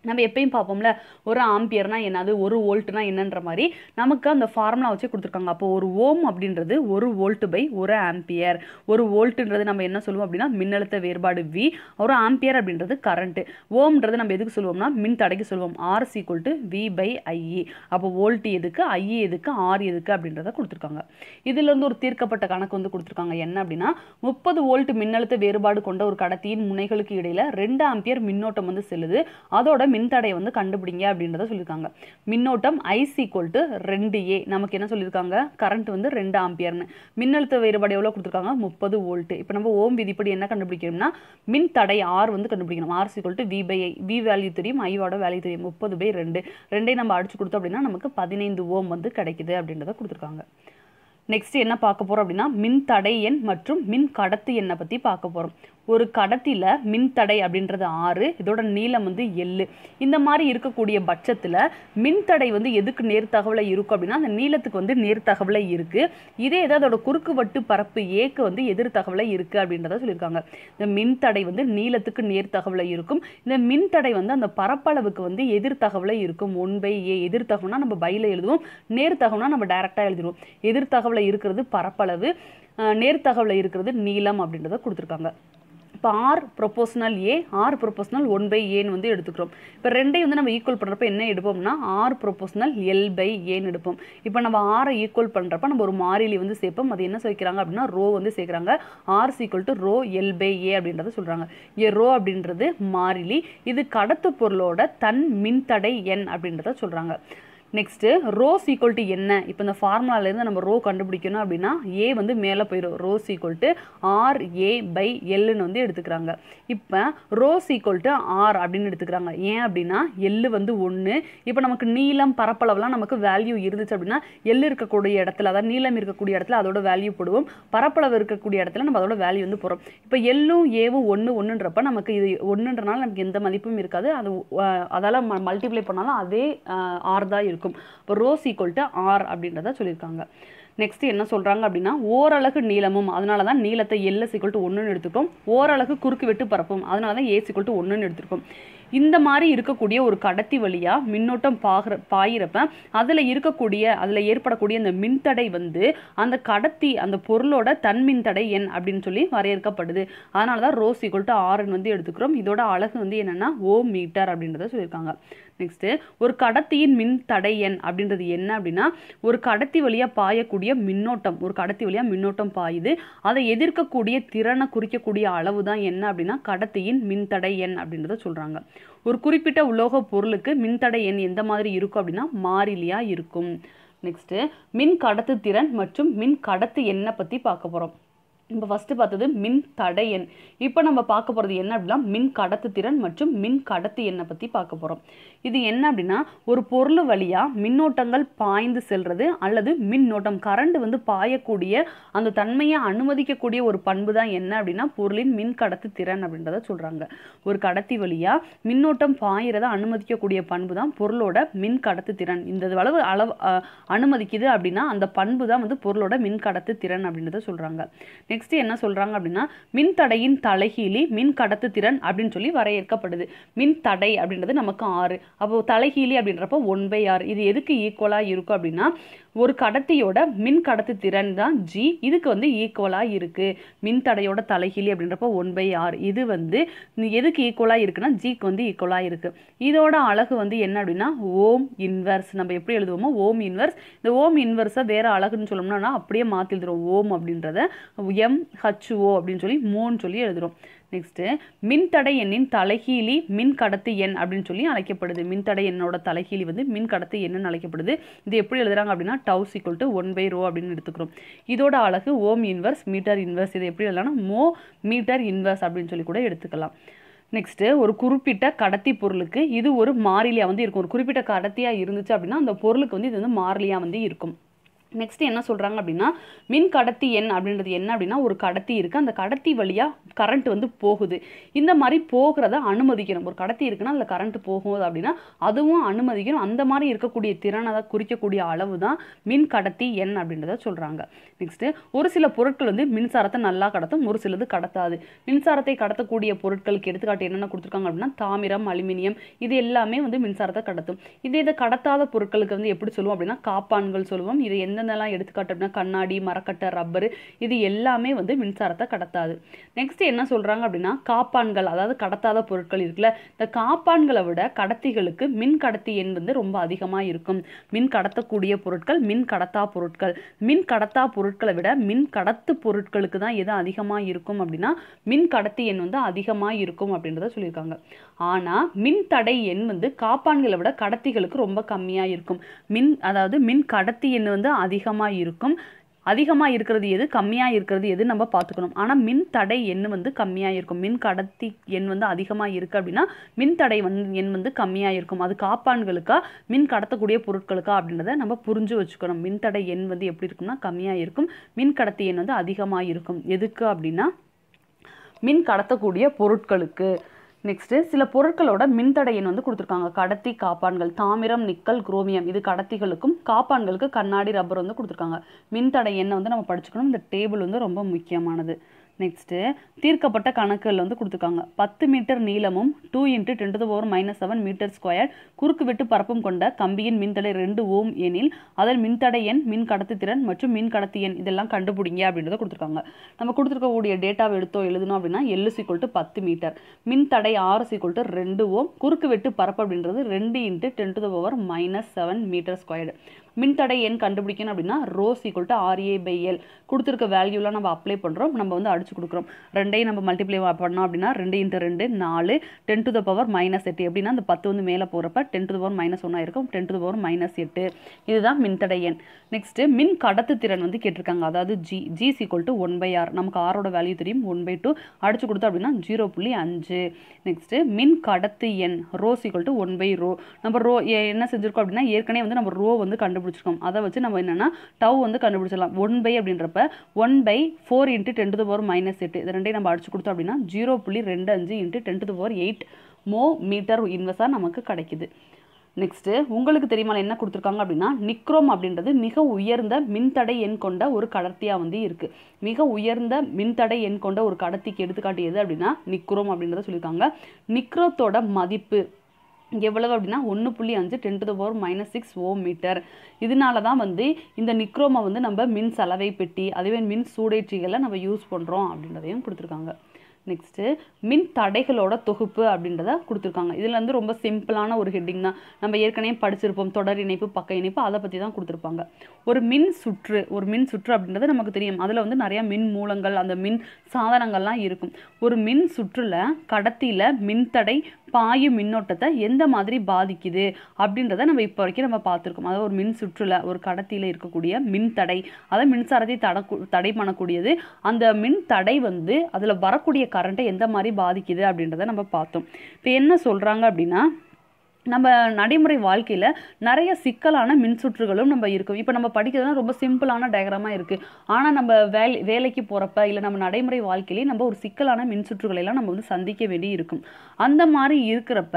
நம்ம எப்பயும் பார்ப்போம்ல ஒரு ஆம்பியர்னா என்னது ஒரு வோல்ட்னா என்னன்ற மாதிரி நமக்கு அந்த ஃபார்முலா வச்சு கொடுத்துருக்காங்க அப்போ ஒரு ஓம் அப்படின்றது ஒரு வோல்ட் பை ஒரு ஆம்பியர் ஒரு வோல்ட்டுன்றது நம்ம என்ன சொல்லுவோம் அப்படின்னா மின்னழுத்த வேறுபாடு வி ஒரு ஆம்பியர் அப்படின்றது கரண்ட்டு ஓம்ன்றது நம்ம எதுக்கு சொல்லுவோம்னா மின் தடைக்கு சொல்லுவோம் R is equal to V by I அப்போ வோல்ட் எதுக்கு ஐஇ e எதுக்கு ஆர் எதுக்கு அப்படின்றத கொடுத்துருக்காங்க இதுலேருந்து ஒரு தீர்க்கப்பட்ட கணக்கு வந்து கொடுத்துருக்காங்க என்ன அப்படின்னா முப்பது வோல்ட் மின்னழுத்த வேறுபாடு கொண்ட ஒரு கடத்தியின் முனைகளுக்கு இடையில் ரெண்டு ஆம்பியர் மின்னோட்டம் வந்து செல்லுது அதோட மின்தடை வந்து கண்டுபிடிங்க அப்படின்றத சொல்லியிருக்காங்க மின்னோட்டம் ஐஸ் ஈக்குவல் டு ரெண்டு ஏ நமக்கு என்ன சொல்லியிருக்காங்க கரண்ட் வந்து ரெண்டு ஆம்பியர்னு மின்னழுத்த வேறுபாடு எவ்வளோ கொடுத்துருக்காங்க முப்பது வோல்ட் இப்போ நம்ம ஓம் விதிப்படி என்ன கண்டுபிடிக்கணும்னா மின் தடை ஆர் வந்து கண்டுபிடிக்கணும் ஆர் சி to V by I V value தெரியும் ஐவோட வேல்யூ தெரியும் முப்பது பை ரெண்டு ரெண்டையும் நம்ம அடிச்சு கொடுத்தோம் அப்படின்னா நமக்கு பதினைந்து ஓம் வந்து கிடைக்குது அப்படின்றத கொடுத்துருக்காங்க நெக்ஸ்ட் என்ன பார்க்க போகிறோம் அப்படின்னா மின் தடை எண் மற்றும் மின் கடத்து எண்ணை பற்றி பார்க்க போகிறோம் ஒரு கடத்தியில் மின்தடை அப்படின்றது ஆறு இதோட நீளம் வந்து எள்ளு இந்த மாதிரி இருக்கக்கூடிய பட்சத்தில் மின்தடை வந்து எதுக்கு நேர்த்தகவில் இருக்கும் அப்படின்னா அந்த நீளத்துக்கு வந்து நேர்த்தகவில் இருக்குது இதே இது அதோட குறுக்குவட்டு பரப்பு ஏக்கு வந்து தகவலை இருக்குது அப்படின்றத சொல்லியிருக்காங்க இந்த மின்தடை வந்து நீளத்துக்கு நேர்த்தகவில் இருக்கும் இந்த மின்தடை வந்து அந்த பரப்பளவுக்கு வந்து தகவலை இருக்கும் ஒன் பை ஏ எதிர்த்தகவுனா நம்ம பையில் எழுதுவோம் நேர்த்தகவுனா நம்ம டைரெக்டாக எழுதிடுவோம் தகவலை இருக்கிறது பரப்பளவு தகவலை இருக்கிறது நீளம் அப்படின்றத கொடுத்துருக்காங்க இப்போ R proportional A R proportional one by ஏன்னு வந்து எடுத்துக்கிறோம் இப்போ ரெண்டையும் வந்து நம்ம ஈக்குவல் பண்ணுறப்ப என்ன எடுப்போம்னா ஆர் ப்ரொபோஷனல் எல் பை ஏன்னு எடுப்போம் இப்போ நம்ம ஆரை ஈக்குவல் பண்ணுறப்ப நம்ம ஒரு மாறிலி வந்து சேர்ப்போம் அது என்ன சேர்க்கிறாங்க அப்படின்னா ரோ வந்து சேர்க்குறாங்க R is equal to rho L by A அப்படின்றத சொல்கிறாங்க ஏ ரோ அப்படின்றது மாறிலி இது கடத்து பொருளோட தன் மின்தடை எண் அப்படின்றத சொல்கிறாங்க நெக்ஸ்ட்டு ரோஸ் ஈக்குவல் டு என்ன இப்போ இந்த ஃபார்முலாலேருந்து நம்ம ரோ கண்டுபிடிக்கணும் அப்படின்னா ஏ வந்து மேலே போயிடும் rho is equal to R A by எல்லுன்னு வந்து எடுத்துக்கிறாங்க இப்போ ரோஸ் ஈக்குவல் டு ஆர் அப்படின்னு எடுத்துக்கிறாங்க ஏன் அப்படின்னா எள்ளு வந்து ஒன்று இப்போ நமக்கு நீளம் பரப்பளவுலாம் நமக்கு வேல்யூ இருந்துச்சு அப்படின்னா எள்ளு இருக்கக்கூடிய இடத்துல அதாவது நீளம் இருக்கக்கூடிய இடத்துல அதோட வேல்யூ போடுவோம் பரப்பளவு இருக்கக்கூடிய இடத்துல நம்ம அதோட வேல்யூ வந்து போகிறோம் இப்போ எள்ளும் ஏவும் ஒன்று ஒன்றுன்றப்ப நமக்கு இது ஒன்றுன்றனால நமக்கு எந்த மதிப்பும் இருக்காது அது அதால் மல்டிப்ளை பண்ணாலும் அதே ஆர் தான் இருக்கும் இருக்கும் இப்போ ரோஸ் ஈக்குவல் டு ஆர் அப்படின்றத சொல்லியிருக்காங்க நெக்ஸ்ட் என்ன சொல்கிறாங்க அப்படின்னா ஓரளகு நீளமும் அதனால தான் நீளத்தை எல்ல சிக்கல் டு ஒன்றுன்னு எடுத்துக்கோம் ஓரளவுக்கு குறுக்கு வெட்டு பரப்பும் அதனால தான் ஏ சிக்கல் டு ஒன்றுன்னு எடுத்துருக்கோம் இந்த மாதிரி இருக்கக்கூடிய ஒரு கடத்தி வழியாக மின்னோட்டம் பாகிற பாயிறப்ப அதில் இருக்கக்கூடிய அதில் ஏற்படக்கூடிய அந்த மின்தடை வந்து அந்த கடத்தி அந்த பொருளோட தன்மின் தடை எண் அப்படின்னு சொல்லி வரையறுக்கப்படுது அதனால தான் ரோஸ் சிக்கல் டு ஆர்என் வந்து எடுத்துக்கிறோம் இதோட அழகு வந்து என்னென்னா ஓ மீட்டர் அப்படின்றத சொல்லியிருக்காங்க நெக்ஸ்ட்டு ஒரு கடத்தியின் மின் தடை எண் அப்படின்றது என்ன அப்படின்னா ஒரு கடத்தி வழியாக பாயக்கூடிய மின்னோட்டம் ஒரு கடத்தி வழியாக மின்னோட்டம் பாயுது அதை எதிர்க்கக்கூடிய திறனை குறிக்கக்கூடிய அளவு தான் என்ன அப்படின்னா கடத்தியின் மின்தடை எண் அப்படின்றத சொல்கிறாங்க ஒரு குறிப்பிட்ட உலோக பொருளுக்கு மின்தடை எண் எந்த மாதிரி இருக்கும் அப்படின்னா மாறிலியாக இருக்கும் நெக்ஸ்ட்டு மின் கடத்து திறன் மற்றும் மின் கடத்து எண்ணை பற்றி பார்க்க போகிறோம் இப்போ ஃபஸ்ட்டு பார்த்தது மின் தடையன் இப்போ நம்ம பார்க்க போகிறது என்ன அப்படின்னா மின் கடத்து திறன் மற்றும் மின் கடத்து எண்ணை பற்றி பார்க்க போகிறோம் இது என்ன அப்படின்னா ஒரு பொருள் வழியாக மின்னோட்டங்கள் பாய்ந்து செல்வது அல்லது மின்னோட்டம் கரண்ட் வந்து பாயக்கூடிய அந்த தன்மையை அனுமதிக்கக்கூடிய ஒரு பண்பு தான் என்ன அப்படின்னா பொருளின் மின் கடத்து திறன் அப்படின்றத சொல்கிறாங்க ஒரு கடத்தி வழியாக மின்னோட்டம் பாயிறத அனுமதிக்கக்கூடிய பண்பு தான் பொருளோட மின் கடத்து திறன் இந்த அளவு அளவு அனுமதிக்குது அப்படின்னா அந்த பண்பு தான் வந்து பொருளோட மின் கடத்து திறன் அப்படின்றத சொல்கிறாங்க நெக்ஸ்ட் என்ன சொல்றாங்க அப்படின்னா மின்தடையின் தலைகீழி மின் கடத்து திறன் அப்படின்னு சொல்லி வரையறுக்கப்படுது மின் தடை அப்படின்றது நமக்கு ஆறு அப்போ தலைகீழி அப்படின்றப்போ ஒன் பை ஆறு இது எதுக்கு ஈக்குவலா இருக்கும் அப்படின்னா ஒரு கடத்தியோட மின் கடத்து திறன் தான் ஜி இதுக்கு வந்து ஈக்குவலாக இருக்குது மின் தடையோட தலைகிலி அப்படின்றப்போ ஒன் பை ஆர் இது வந்து எதுக்கு ஈக்குவலாக இருக்குன்னா ஜிக்கு வந்து ஈக்குவலாக இருக்குது இதோட அழகு வந்து என்ன அப்படின்னா ஓம் இன்வர்ஸ் நம்ம எப்படி எழுதுவோமோ ஓம் இன்வர்ஸ் இந்த ஓம் இன்வர்ஸை வேறு அழகுன்னு சொல்லணும்னா அப்படியே மாற்றி எழுதுகிறோம் ஓம் அப்படின்றத எம் ஹச்ஓ அப்படின்னு சொல்லி மூன்னு சொல்லி எழுதுகிறோம் நெக்ஸ்ட்டு மின்தடை எண்ணின் தலைகீழி மின் கடத்து எண் அப்படின்னு சொல்லி அழைக்கப்படுது மின்தடை எண்ணோட தலைகீழி வந்து மின் கடத்து எண்ணு அழைக்கப்படுது இது எப்படி எழுதுறாங்க அப்படின்னா tau is equal to one by rho அப்படின்னு எடுத்துக்கிறோம் இதோட அழகு ஓம் இன்வர்ஸ் மீட்டர் இன்வர்ஸ் இது எப்படி எழுதலாம் மோ மீட்டர் இன்வர்ஸ் அப்படின்னு சொல்லி கூட எடுத்துக்கலாம் நெக்ஸ்ட்டு ஒரு குறிப்பிட்ட கடத்தி பொருளுக்கு இது ஒரு மாறிலியாக வந்து இருக்கும் ஒரு குறிப்பிட்ட கடத்தியாக இருந்துச்சு அப்படின்னா அந்த பொருளுக்கு வந்து இது வந்து மாறிலியாக வந்து இருக்கும் நெக்ஸ்ட் என்ன சொல்கிறாங்க அப்படின்னா மின் கடத்தி எண் அப்படின்றது என்ன அப்படின்னா ஒரு கடத்தி இருக்குது அந்த கடத்தி வழியாக கரண்ட் வந்து போகுது இந்த மாதிரி போகிறத அனுமதிக்கணும் ஒரு கடத்தி இருக்குன்னா அதில் கரண்ட் போகும் அப்படின்னா அதுவும் அனுமதிக்கணும் அந்த மாதிரி இருக்கக்கூடிய திறனை தான் குறிக்கக்கூடிய அளவு தான் மின் கடத்தி எண் அப்படின்றத சொல்கிறாங்க நெக்ஸ்ட்டு ஒரு சில பொருட்கள் வந்து மின்சாரத்தை நல்லா கடத்தும் ஒரு சிலது கடத்தாது மின்சாரத்தை கடத்தக்கூடிய பொருட்களுக்கு எடுத்துக்காட்டு என்னென்ன கொடுத்துருக்காங்க அப்படின்னா தாமிரம் அலுமினியம் இது எல்லாமே வந்து மின்சாரத்தை கடத்தும் இதே இதை கடத்தாத பொருட்களுக்கு வந்து எப்படி சொல்லுவோம் அப்படின்னா காப்பான்கள் சொல்லுவோம் இது எந்த என்னென்னலாம் எடுத்துக்காட்டு அப்படின்னா கண்ணாடி மரக்கட்டை ரப்பர் இது எல்லாமே வந்து மின்சாரத்தை கடத்தாது நெக்ஸ்ட் என்ன சொல்கிறாங்க அப்படின்னா காப்பான்கள் அதாவது கடத்தாத பொருட்கள் இருக்குல்ல இந்த காப்பான்களை விட கடத்திகளுக்கு மின் கடத்தி எண் வந்து ரொம்ப அதிகமாக இருக்கும் மின் கடத்தக்கூடிய பொருட்கள் மின் கடத்தா பொருட்கள் மின் கடத்தா பொருட்களை விட மின் கடத்து பொருட்களுக்கு தான் எது அதிகமாக இருக்கும் அப்படின்னா மின் கடத்தி எண் வந்து அதிகமாக இருக்கும் அப்படின்றத சொல்லியிருக்காங்க ஆனால் மின் தடை எண் வந்து காப்பான்களை விட கடத்திகளுக்கு ரொம்ப கம்மியாக இருக்கும் மின் அதாவது மின் கடத்தி எண் வந்து அதிகமாக இருக்கும் அதிகமாக இருக்கிறது எது கம்மியாக இருக்கிறது எது நம்ம பார்த்துக்கணும் ஆனால் மின் தடை எண் வந்து கம்மியாக இருக்கும் மின் கடத்தி எண் வந்து அதிகமாக இருக்குது அப்படின்னா மின் தடை வந்து எண் வந்து கம்மியாக இருக்கும் அது காப்பான்களுக்கா மின் கடத்தக்கூடிய பொருட்களுக்கா அப்படின்றத நம்ம புரிஞ்சு வச்சுக்கணும் மின் தடை எண் வந்து எப்படி இருக்கும்னா கம்மியாக இருக்கும் மின் கடத்தி எண் வந்து அதிகமாக இருக்கும் எதுக்கு அப்படின்னா மின் கடத்தக்கூடிய பொருட்களுக்கு நெக்ஸ்ட்டு சில பொருட்களோட மின்தடையின் வந்து கொடுத்துருக்காங்க கடத்தி காப்பான்கள் தாமிரம் நிக்கல் குரோமியம் இது கடத்திகளுக்கும் காப்பான்களுக்கு கண்ணாடி ரப்பர் வந்து கொடுத்துருக்காங்க மின்தடை எண்ணை வந்து நம்ம படிச்சுக்கணும் இந்த டேபிள் வந்து ரொம்ப முக்கியமானது நெக்ஸ்ட்டு தீர்க்கப்பட்ட கணக்குகள் வந்து கொடுத்துருக்காங்க பத்து மீட்டர் நீளமும் two into ten to over minus seven metre square வெட்டு பரப்பும் கொண்ட கம்பியின் மின்தடை ரெண்டு ஓம் எனில் அதன் மின்தடை எண் மின் கடத்து திறன் மற்றும் மின் கடத்தி எண் இதெல்லாம் கண்டுபிடிங்க அப்படின்றத கொடுத்துருக்காங்க நம்ம கொடுத்துருக்கக்கூடிய டேட்டாவை எடுத்தோ எழுதணும் அப்படின்னா எல்லு சீக்குவல் டு பத்து மீட்டர் மின்தடை ஆறு சீக்குவல் டு ரெண்டு ஓம் வெட்டு பரப்பு அப்படின்றது ரெண்டு into ten to over minus seven metre square மின்தடை எண் கண்டுபிடிக்கணும் அப்படின்னா rho is equal to RA by L கொடுத்துருக்க வேல்யூலாம் நம்ம அப்ளை பண்ணுறோம் நம்ம வந்து அடிச்சு கொடுக்குறோம் ரெண்டையும் நம்ம மல்டிப்ளை பண்ணோம் அப்படின்னா ரெண்டு இன்ட்டு ரெண்டு நாலு ten to the power minus எட்டு எப்படின்னா அந்த பத்து வந்து மேலே போகிறப்ப ten to the power minus ஒன்றா இருக்கும் டென் டு பவர் மைனஸ் எட்டு இதுதான் மின்தடை எண் நெக்ஸ்ட்டு மின் கடத்து திறன் வந்து கேட்டிருக்காங்க அதாவது G G is equal to one by R நமக்கு ஆரோட வேல்யூ தெரியும் ஒன் பை டூ அடிச்சு கொடுத்தோம் அப்படின்னா ஜீரோ புள்ளி அஞ்சு நெக்ஸ்ட்டு மின் கடத்து எண் rho is equal to one by rho நம்ம ரோ என்ன செஞ்சுருக்கோம் அப்படின்னா ஏற்கனவே வந்து நம்ம ரோ வந்து கண்டுபிடிச்சிருக்கோம் அதை வச்சு நம்ம என்னென்னா டவ் வந்து கண்டுபிடிச்சிடலாம் ஒன் பை அப்படின்றப்ப அப்போ one by four into ten to power minus எட்டு இது ரெண்டையும் நம்ம அடிச்சு கொடுத்தோம் அப்படின்னா ஜீரோ புள்ளி ரெண்டு அஞ்சு into ten to power eight mho metre இன்வெஸாக நமக்கு கிடைக்குது நெக்ஸ்ட்டு உங்களுக்கு தெரியுமா என்ன கொடுத்துருக்காங்க அப்படின்னா நிக்ரோம் அப்படின்றது மிக உயர்ந்த மின்தடை எண் கொண்ட ஒரு கடத்தியாக வந்து இருக்குது மிக உயர்ந்த மின்தடை எண் கொண்ட ஒரு கடத்திக்கு எடுத்துக்காட்டு எது அப்படின்னா நிக்ரோம் அப்படின்றத சொல்லியிருக்காங்க நிக்ரோத்தோட மதிப்பு எவ்வளவு அப்படின்னா ஒன்று புள்ளி அஞ்சு ten to the power minus six ohm metre இதனால தான் வந்து இந்த நிக்ரோமா வந்து நம்ம மின் சலவை பெட்டி அதுவே மின் சூடேற்றிகளை நம்ம யூஸ் பண்ணுறோம் அப்படின்றதையும் கொடுத்துருக்காங்க நெக்ஸ்ட்டு மின் தடைகளோட தொகுப்பு அப்படின்றத கொடுத்துருக்காங்க இதில் வந்து ரொம்ப சிம்பிளான ஒரு ஹெட்டிங் தான் நம்ம ஏற்கனவே படிச்சிருப்போம் தொடர் இணைப்பு பக்க இணைப்பு அதை பற்றி தான் கொடுத்துருப்பாங்க ஒரு மின் சுற்று ஒரு மின் சுற்று அப்படின்றது நமக்கு தெரியும் அதில் வந்து நிறையா மின் மூலங்கள் அந்த மின் சாதனங்கள்லாம் இருக்கும் ஒரு மின் சுற்றில் கடத்தியில் மின்தடை பாயும் மின்னோட்டத்தை எந்த மாதிரி பாதிக்குது அப்படின்றத நம்ம இப்போ வரைக்கும் நம்ம பார்த்துருக்கோம் அதாவது ஒரு மின் சுற்றுல ஒரு கடத்தியில் இருக்கக்கூடிய மின் தடை அதாவது மின்சாரத்தை தட தடை பண்ணக்கூடியது அந்த மின் தடை வந்து அதில் வரக்கூடிய கரண்ட்டை எந்த மாதிரி பாதிக்குது அப்படின்றத நம்ம பார்த்தோம் இப்போ என்ன சொல்கிறாங்க அப்படின்னா நம்ம நடைமுறை வாழ்க்கையில் நிறைய சிக்கலான மின்சுற்றுகளும் நம்ம இருக்கும் இப்போ நம்ம படிக்கிறதுனா ரொம்ப சிம்பிளான டயக்ராமாக இருக்குது ஆனால் நம்ம வேலை வேலைக்கு போகிறப்ப இல்லை நம்ம நடைமுறை வாழ்க்கையிலேயே நம்ம ஒரு சிக்கலான எல்லாம் நம்ம வந்து சந்திக்க வேண்டி இருக்கும் அந்த மாதிரி இருக்கிறப்ப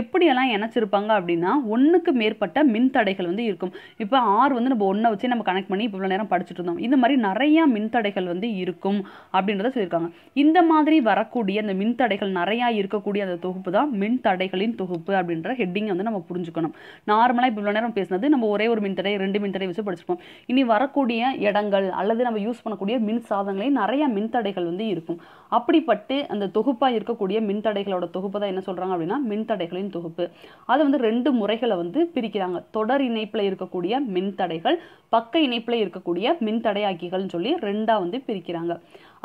எப்படியெல்லாம் இணைச்சிருப்பாங்க அப்படின்னா ஒன்றுக்கு மேற்பட்ட மின்தடைகள் வந்து இருக்கும் இப்போ ஆறு வந்து நம்ம ஒன்றை வச்சு நம்ம கனெக்ட் பண்ணி இப்போ இவ்வளோ நேரம் படிச்சுட்டு இருந்தோம் இந்த மாதிரி நிறையா மின்தடைகள் வந்து இருக்கும் அப்படின்றத சொல்லியிருக்காங்க இந்த மாதிரி வரக்கூடிய அந்த மின்தடைகள் நிறையா இருக்கக்கூடிய அந்த தொகுப்பு தான் மின்தடைகளின் தொகுப்பு அப்படின்ற ஹெட்டிங்கை வந்து நம்ம புரிஞ்சுக்கணும் நார்மலாக இப்போ இவ்வளோ நேரம் பேசினது நம்ம ஒரே ஒரு மின் தடையை ரெண்டு மின் தடையை வச்சு படிச்சுப்போம் இனி வரக்கூடிய இடங்கள் அல்லது நம்ம யூஸ் பண்ணக்கூடிய மின் சாதனங்களையும் நிறைய மின்தடைகள் வந்து இருக்கும் அப்படிப்பட்டு அந்த தொகுப்பாக இருக்கக்கூடிய மின்தடைகளோட தொகுப்பு தான் என்ன சொல்கிறாங்க அப்படின்னா மின்தடைகளின் தொகுப்பு அதை வந்து ரெண்டு முறைகளை வந்து பிரிக்கிறாங்க தொடர் இணைப்பில் இருக்கக்கூடிய மின்தடைகள் பக்க இணைப்பில் இருக்கக்கூடிய மின்தடையாக்கிகள்னு சொல்லி ரெண்டாக வந்து பிரிக்கிறாங்க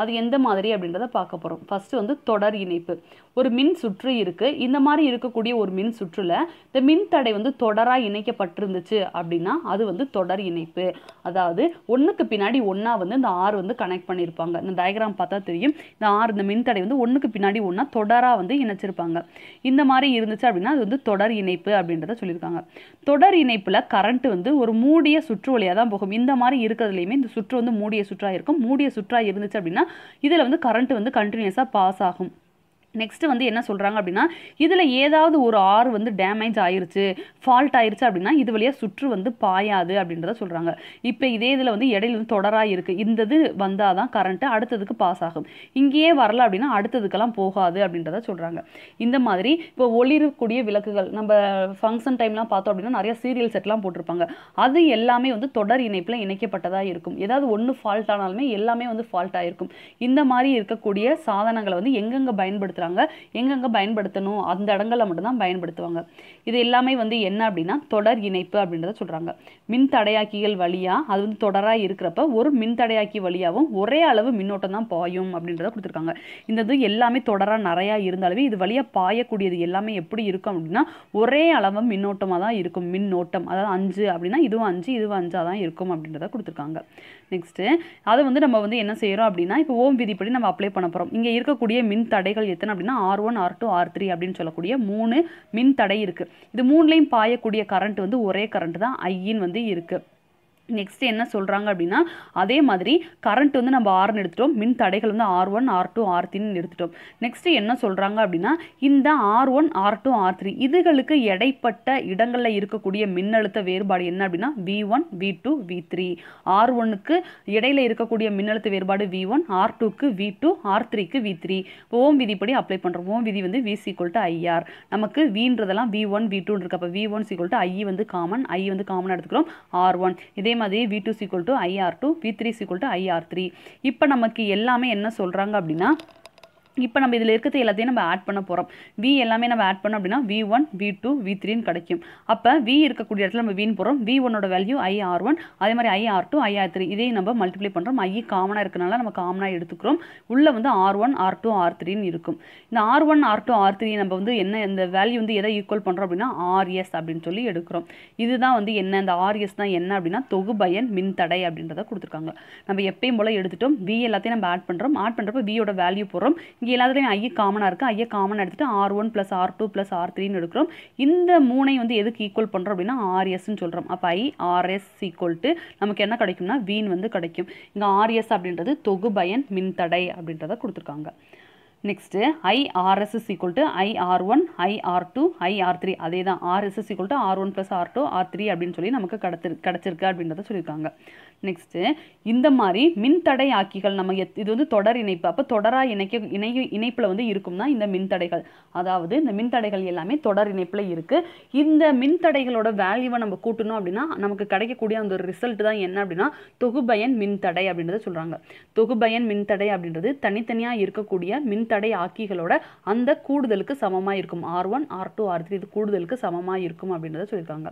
அது எந்த மாதிரி அப்படின்றத பார்க்க போகிறோம் ஃபஸ்ட்டு வந்து தொடர் இணைப்பு ஒரு மின் சுற்று இருக்குது இந்த மாதிரி இருக்கக்கூடிய ஒரு மின் சுற்றில் இந்த மின் தடை வந்து தொடராக இணைக்கப்பட்டிருந்துச்சு அப்படின்னா அது வந்து தொடர் இணைப்பு அதாவது ஒன்றுக்கு பின்னாடி ஒன்றா வந்து இந்த ஆறு வந்து கனெக்ட் பண்ணியிருப்பாங்க இந்த டயக்ராம் பார்த்தா தெரியும் இந்த ஆறு இந்த மின் தடை வந்து ஒன்றுக்கு பின்னாடி ஒன்றா தொடராக வந்து இணைச்சிருப்பாங்க இந்த மாதிரி இருந்துச்சு அப்படின்னா அது வந்து தொடர் இணைப்பு அப்படின்றத சொல்லியிருக்காங்க தொடர் இணைப்பில் கரண்ட் வந்து ஒரு மூடிய சுற்று வழியாக தான் போகும் இந்த மாதிரி இருக்கிறதுலையுமே இந்த சுற்று வந்து மூடிய சுற்றாக இருக்கும் மூடிய சுற்றாக இருந்துச்சு அப்படின்னா இதில் வந்து கரண்ட் வந்து கண்டினியூஸாக பாஸ் ஆகும் நெக்ஸ்ட்டு வந்து என்ன சொல்கிறாங்க அப்படின்னா இதில் ஏதாவது ஒரு ஆறு வந்து டேமேஜ் ஆயிருச்சு ஃபால்ட் ஆயிருச்சு அப்படின்னா இது வழியாக சுற்று வந்து பாயாது அப்படின்றத சொல்கிறாங்க இப்போ இதே இதில் வந்து இடையில வந்து தொடராக இருக்குது இந்த இது வந்தால் தான் கரண்ட்டு அடுத்ததுக்கு பாஸ் ஆகும் இங்கேயே வரல அப்படின்னா அடுத்ததுக்கெல்லாம் போகாது அப்படின்றத சொல்கிறாங்க இந்த மாதிரி இப்போ ஒளிரக்கூடிய விளக்குகள் நம்ம ஃபங்க்ஷன் டைம்லாம் பார்த்தோம் அப்படின்னா நிறைய சீரியல் செட்லாம் போட்டிருப்பாங்க அது எல்லாமே வந்து தொடர் இணைப்பில் இணைக்கப்பட்டதாக இருக்கும் ஏதாவது ஒன்று ஃபால்ட் ஆனாலுமே எல்லாமே வந்து ஃபால்ட் ஆகிருக்கும் இந்த மாதிரி இருக்கக்கூடிய சாதனங்களை வந்து எங்கெங்கே பயன்படுத்துகிறாங்க பயன்படுத்துகிறாங்க எங்கெங்கே பயன்படுத்தணும் அந்த இடங்களில் மட்டும்தான் பயன்படுத்துவாங்க இது எல்லாமே வந்து என்ன அப்படின்னா தொடர் இணைப்பு அப்படின்றத சொல்கிறாங்க மின் தடையாக்கிகள் வழியாக அது வந்து தொடராக இருக்கிறப்ப ஒரு மின்தடையாக்கி வழியாகவும் ஒரே அளவு மின்னோட்டம் தான் பாயும் அப்படின்றத கொடுத்துருக்காங்க இந்த இது எல்லாமே தொடராக நிறையா இருந்தாலுமே இது வழியாக பாயக்கூடியது எல்லாமே எப்படி இருக்கும் அப்படின்னா ஒரே அளவு மின்னோட்டமாக தான் இருக்கும் மின்னோட்டம் அதாவது அஞ்சு அப்படின்னா இதுவும் அஞ்சு இதுவும் அஞ்சாக தான் இருக்கும் அப்படின்றத கொடுத்துருக்காங்க நெக்ஸ்ட்டு அதை வந்து நம்ம வந்து என்ன செய்கிறோம் அப்படின்னா இப்போ ஓம் விதிப்படி நம்ம அப்ளை பண்ண போகிறோம் இங்கே இருக்கக்கூடிய மின் தடைகள் எத்தனை அப்படின்னா R one R two R three அப்படின்னு சொல்லக்கூடிய மூணு மின் தடை இருக்குது இது மூணுலேயும் பாயக்கூடிய கரண்ட் வந்து ஒரே கரண்ட் தான் ஐயின் வந்து வந்து இருக்குது நெக்ஸ்ட் என்ன சொல்கிறாங்க அப்படின்னா அதே மாதிரி கரண்ட் வந்து நம்ம ஆறுன்னு எடுத்துட்டோம் மின் தடைகள் வந்து R one R two R த்ரீன்னு எடுத்துட்டோம் நெக்ஸ்ட் என்ன சொல்கிறாங்க அப்படின்னா இந்த R one R two R three இதுகளுக்கு இடைப்பட்ட இடங்களில் இருக்கக்கூடிய மின்னழுத்த வேறுபாடு என்ன அப்படின்னா V one V two V three R ஒன்னுக்கு இடையில இருக்கக்கூடிய மின்னழுத்த வேறுபாடு வி ஒன் ஆர் டூக்கு வி டூ ஆர் த்ரீக்கு வி த்ரீ ஓம் விதிப்படி அப்ளை பண்ணுறோம் ஓம் விதி வந்து வி சீக்குவல் டு ஐஆர் நமக்கு வின்றதெல்லாம் வி ஒன் வி டூன்னு இருக்கு அப்போ V one is equal to I வந்து காமன் ஐ வந்து காமன் எடுத்துக்கிறோம் ஆர் ஒன் இதே மாதிரி V two is equal to IR two V three sequel to three நமக்கு எல்லாமே என்ன சொல்றாங்க அப்படின்னா இப்போ நம்ம இதில் இருக்கிறது எல்லாத்தையும் நம்ம ஆட் பண்ண போகிறோம் வி எல்லாமே நம்ம ஆட் பண்ணோம் அப்படின்னா V one V two V த்ரீன்னு கிடைக்கும் அப்போ வி இருக்கக்கூடிய இடத்துல நம்ம வீன் போகிறோம் வி ஒன்னோட வேல்யூ ஐ ஆர் ஒன் அதே மாதிரி I R two I R three இதையும் நம்ம மல்டிப்ளை பண்ணுறோம் ஐ காமனாக இருக்கனால நம்ம காமனாக எடுத்துக்கிறோம் உள்ளே வந்து R one R two R த்ரீன்னு இருக்கும் இந்த R one R two R three நம்ம வந்து என்ன இந்த வேல்யூ வந்து எதை ஈக்குவல் பண்ணுறோம் அப்படின்னா ஆர்எஸ் அப்படின்னு சொல்லி எடுக்கிறோம் இதுதான் வந்து என்ன இந்த ஆர்எஸ் தான் என்ன அப்படின்னா தொகுபயன் மின்தடை அப்படின்றத கொடுத்துருக்காங்க நம்ம எப்பயும் போல் எடுத்துட்டோம் வி எல்லாத்தையும் நம்ம ஆட் பண்ணுறோம் ஆட் பண்ணுறப்ப வியோட வேல்யூ போகிறோம் இங்கே எல்லாத்துலேயும் ஐய காமனாக இருக்குது ஐய காமன் எடுத்துகிட்டு R one plus R two plus R த்ரீனு எடுக்கிறோம் இந்த மூணை வந்து எதுக்கு ஈக்குவல் பண்ணுறோம் அப்படின்னா ஆர்எஸ்ன்னு சொல்கிறோம் அப்போ ஐ ஆர்எஸ் ஈக்குவல் டு நமக்கு என்ன கிடைக்கும்னா வீண் வந்து கிடைக்கும் இங்கே ஆர்எஸ் அப்படின்றது தொகு பயன் மின்தடை அப்படின்றத கொடுத்துருக்காங்க next IRS is equal to IR one IR two IR three அதே தான் RS is equal to R one plus R two R three அப்படின்னு சொல்லி நமக்கு கிடச்சிரு கிடச்சிருக்கு அப்படின்றத சொல்லியிருக்காங்க நெக்ஸ்ட்டு இந்த மாதிரி மின்தடை ஆக்கிகள் நம்ம எத் இது வந்து தொடர் இணைப்பு அப்போ தொடராக இணைக்க இணை இணைப்பில் வந்து இருக்கும்னா இந்த மின்தடைகள் அதாவது இந்த மின்தடைகள் எல்லாமே தொடர் இணைப்பில் இருக்குது இந்த மின்தடைகளோட வேல்யூவை நம்ம கூட்டணும் அப்படின்னா நமக்கு கிடைக்கக்கூடிய அந்த ஒரு ரிசல்ட் தான் என்ன அப்படின்னா தொகுபயன் மின்தடை அப்படின்றத சொல்கிறாங்க தொகுபயன் மின்தடை அப்படின்றது தனித்தனியாக இருக்கக்கூடிய மின்தடை ஆக்கிகளோட அந்த கூடுதலுக்கு சமமாக இருக்கும் R one R two R three இது கூடுதலுக்கு சமமாக இருக்கும் அப்படின்றத சொல்லியிருக்காங்க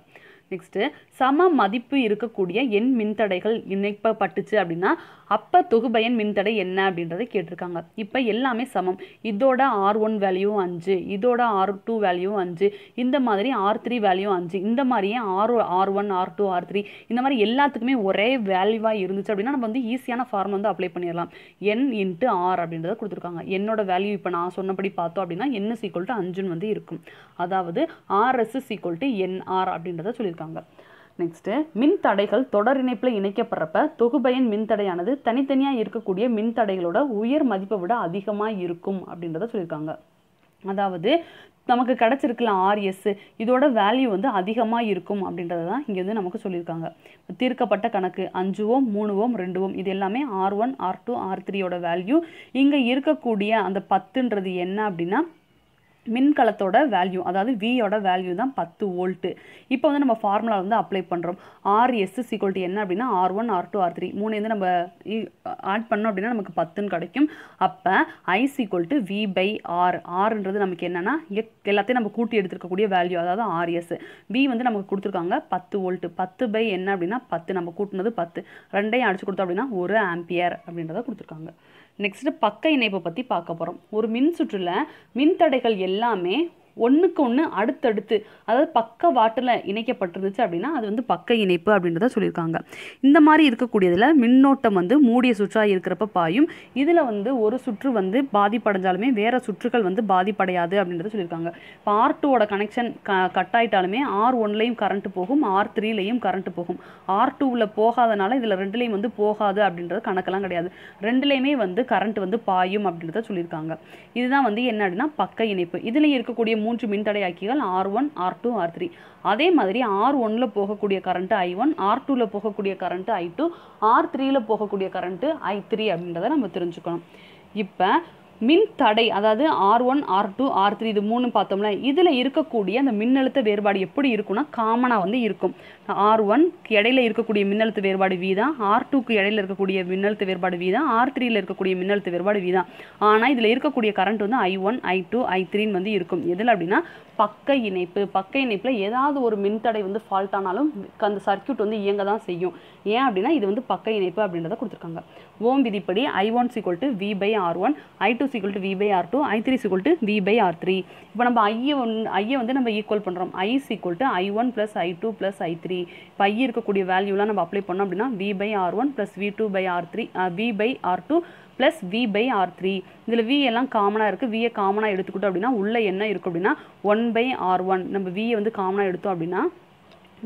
நெக்ஸ்ட்டு சம மதிப்பு இருக்கக்கூடிய எண் மின்தடைகள் இணைப்பப்பட்டுச்சு அப்படின்னா அப்போ தொகுபயன் மின்தடை என்ன அப்படின்றத கேட்டிருக்காங்க இப்போ எல்லாமே சமம் இதோட ஆர் ஒன் வேல்யூ அஞ்சு இதோட ஆர் டூ வேல்யூ அஞ்சு இந்த மாதிரி ஆர் த்ரீ வேல்யூ அஞ்சு இந்த மாதிரியே R R one R two R three இந்த மாதிரி எல்லாத்துக்குமே ஒரே வேல்யூவாக இருந்துச்சு அப்படின்னா நம்ம வந்து ஈஸியான ஃபார்ம் வந்து அப்ளை பண்ணிடலாம் என் இன்ட்டு ஆர் அப்படின்றத கொடுத்துருக்காங்க என்னோட வேல்யூ இப்போ நான் சொன்னபடி பார்த்தோம் அப்படின்னா என்ன சீக்வல் டு அஞ்சுன்னு வந்து இருக்கும் அதாவது ஆர்எஸ்எஸ் ஈக்குவல் டு என்ஆர் அப்படின்றத சொல்லியிருக்காங்க நெக்ஸ்ட்டு மின் தடைகள் தொடர் இணைப்பில் இணைக்கப்படுறப்ப தொகுபயன் மின்தடையானது தனித்தனியாக இருக்கக்கூடிய மின்தடைகளோட உயர் மதிப்பை விட அதிகமாக இருக்கும் அப்படின்றத சொல்லியிருக்காங்க அதாவது நமக்கு கிடச்சிருக்கலாம் ஆர்எஸ் இதோட வேல்யூ வந்து அதிகமாக இருக்கும் அப்படின்றத தான் இங்கே வந்து நமக்கு சொல்லியிருக்காங்க தீர்க்கப்பட்ட கணக்கு அஞ்சு ஓம் மூணு ஓம் ரெண்டு ஓம் இது எல்லாமே R one R two R த்ரீயோட வேல்யூ இங்கே இருக்கக்கூடிய அந்த பத்துன்றது என்ன அப்படின்னா மின்கலத்தோட வேல்யூ அதாவது வியோட வேல்யூ தான் பத்து வோல்ட்டு இப்போ வந்து நம்ம ஃபார்முலா வந்து அப்ளை பண்ணுறோம் ஆர் எஸ் சீக்வல் என்ன அப்படின்னா R one R two R three மூணு வந்து நம்ம ஆட் e, பண்ணோம் அப்படின்னா நமக்கு பத்துன்னு கிடைக்கும் அப்போ I equal to V by R ஆர்ன்றது நமக்கு என்னென்னா எல்லாத்தையும் நம்ம கூட்டி எடுத்துருக்கக்கூடிய வேல்யூ அதாவது ஆர்எஸ் வி வந்து நமக்கு கொடுத்துருக்காங்க பத்து வோல்ட்டு பத்து பை என்ன அப்படின்னா பத்து நம்ம கூட்டினது பத்து ரெண்டையும் அடிச்சு கொடுத்தோம் அப்படின்னா ஒரு ஆம்பியர் அப்படின்றத கொடுத்துருக்காங்க நெக்ஸ்ட்டு பக்க இணைப்பை பற்றி பார்க்க போகிறோம் ஒரு மின் சுற்றில் மின்தடைகள் எல்லாமே ஒன்றுக்கு ஒன்று அடுத்தடுத்து அதாவது பக்க வாட்டில் இணைக்கப்பட்டிருந்துச்சு அப்படின்னா அது வந்து பக்க இணைப்பு அப்படின்றத சொல்லியிருக்காங்க இந்த மாதிரி இருக்கக்கூடியதில் மின்னோட்டம் வந்து மூடிய சுற்றாக இருக்கிறப்ப பாயும் இதில் வந்து ஒரு சுற்று வந்து பாதிப்படைஞ்சாலுமே வேறு சுற்றுகள் வந்து பாதிப்படையாது அப்படின்றத சொல்லியிருக்காங்க இப்போ ஆர் டூவோட கனெக்ஷன் க கட் ஆகிட்டாலுமே ஆர் ஒன்லேயும் கரண்ட்டு போகும் ஆர் த்ரீலையும் கரண்ட்டு போகும் ஆர் டூவில் போகாதனால இதில் ரெண்டுலேயும் வந்து போகாது அப்படின்றது கணக்கெல்லாம் கிடையாது ரெண்டுலேயுமே வந்து கரண்ட் வந்து பாயும் அப்படின்றத சொல்லியிருக்காங்க இதுதான் வந்து என்ன அப்படின்னா பக்க இணைப்பு இதில் இருக்கக்கூடிய மூன்று ஆக்கிகள் R one R two R three அதே மாதிரி ஆர் ஒன்ல போகக்கூடிய கரண்ட் ஐ ஒன் ஆர் டூவில் போகக்கூடிய கரண்ட் ஐ டூ ஆர் த்ரீல போகக்கூடிய கரண்ட் ஐ த்ரீ அப்படின்றத நம்ம தெரிஞ்சுக்கணும் இப்போ மின் தடை அதாவது R one R two R three இது மூணு பார்த்தோம்ல இதில் இருக்கக்கூடிய அந்த மின்னழுத்த வேறுபாடு எப்படி இருக்கும்னா காமனாக வந்து இருக்கும் ஆர் ஒன் இடையில இருக்கக்கூடிய மின்னழுத்த வேறுபாடு வி தான் ஆர் டூக்கு இடையில இருக்கக்கூடிய மின்னழுத்த வேறுபாடு வி தான் ஆர் த்ரீயில் இருக்கக்கூடிய மின்னழுத்த வேறுபாடு வி தான் ஆனால் இதில் இருக்கக்கூடிய கரண்ட் வந்து ஐ ஒன் ஐ டூ ஐ த்ரீன்னு வந்து இருக்கும் எதில் அப்படின்னா பக்க இணைப்பு பக்க இணைப்பில் ஏதாவது ஒரு மின்தடை வந்து ஃபால்ட் ஆனாலும் அந்த சர்க்கியூட் வந்து இயங்க தான் செய்யும் ஏன் அப்படின்னா இது வந்து பக்க இணைப்பு அப்படின்றத கொடுத்துருக்காங்க ஓம் விதிப்படி I one equal to V by R one I two equal to V by R two I three sequel to V by R three இப்போ நம்ம ஐய ஒன் ஐயை வந்து நம்ம ஈக்குவல் பண்ணுறோம் I equal to I one plus I two plus I three இப்போ I இருக்கக்கூடிய வேல்யூலாம் நம்ம அப்ளை பண்ணோம் அப்படின்னா V by R one plus V two by R three V by R two plus V by R three இதில் V எல்லாம் காமனாக இருக்குது வியை காமனாக எடுத்துக்கிட்டோம் அப்படின்னா உள்ளே என்ன இருக்குது அப்படின்னா ஒன் பை ஆர் ஒன் நம்ம வியை வந்து காமனாக எடுத்தோம் அப்படின்னா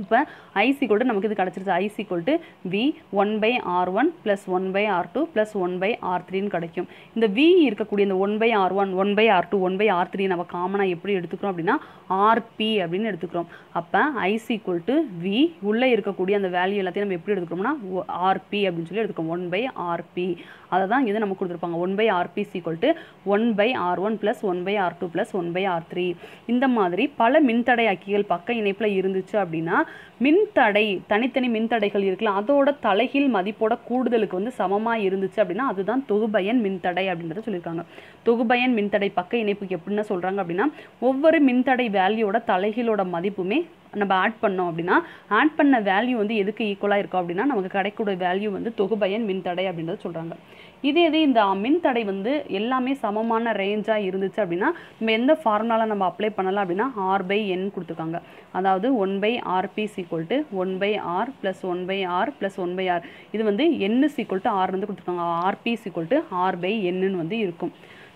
இப்போ ஐசி கொல்ட்டு நமக்கு இது கிடச்சிருச்சு ஐசி கொல்ட்டு V one by R one plus one by R two plus one by R த்ரீன்னு கிடைக்கும் இந்த வி இருக்கக்கூடிய இந்த one by R one one by R two one by R three நம்ம காமனாக எப்படி எடுத்துக்கிறோம் அப்படின்னா ஆர்பி அப்படின்னு எடுத்துக்கிறோம் அப்போ ஐசி கொல்ட்டு வி உள்ளே இருக்கக்கூடிய அந்த வேல்யூ எல்லாத்தையும் நம்ம எப்படி எடுத்துக்கிறோம்னா ஆர்பி அப்படின்னு சொல்லி எடுத்துக்கிறோம் ஒன் பை ஆர்பி அதை தான் இது நம்ம கொடுத்துருப்பாங்க one by RP equal to one by R one plus one by R two plus one by R three இந்த மாதிரி பல மின்தடையாக்கிகள் பக்க இணைப்பில் இருந்துச்சு அப்படின்னா மின்தடை தனித்தனி மின்தடைகள் இருக்கலாம் அதோட தலைகீழ் மதிப்போட கூடுதலுக்கு வந்து சமமாக இருந்துச்சு அப்படின்னா அதுதான் தொகுபயன் மின்தடை அப்படின்றத சொல்லியிருக்காங்க தொகுபயன் மின்தடை பக்க இணைப்புக்கு எப்படின்னா சொல்கிறாங்க அப்படின்னா ஒவ்வொரு மின்தடை வேல்யூவோட தலைகீழோட மதிப்புமே நம்ம ஆட் பண்ணோம் அப்படின்னா ஆட் பண்ண வேல்யூ வந்து எதுக்கு ஈக்குவலாக இருக்கும் அப்படின்னா நமக்கு கிடைக்கூடிய வேல்யூ வந்து தொகுபயன் மின்தடை அப்படின்றத சொல்கிறாங்க இதே இது இந்த மின் தடை வந்து எல்லாமே சமமான ரேஞ்சாக இருந்துச்சு அப்படின்னா நம்ம எந்த ஃபார்முலாவில் நம்ம அப்ளை பண்ணலாம் அப்படின்னா ஆர் பை என் கொடுத்துருக்காங்க அதாவது one by RP equal to one by R plus one by R plus one by R இது வந்து என்னு சீக்குவல் டு ஆர் வந்து கொடுத்துருக்காங்க RP equal to R by என்னன்னு வந்து இருக்கும்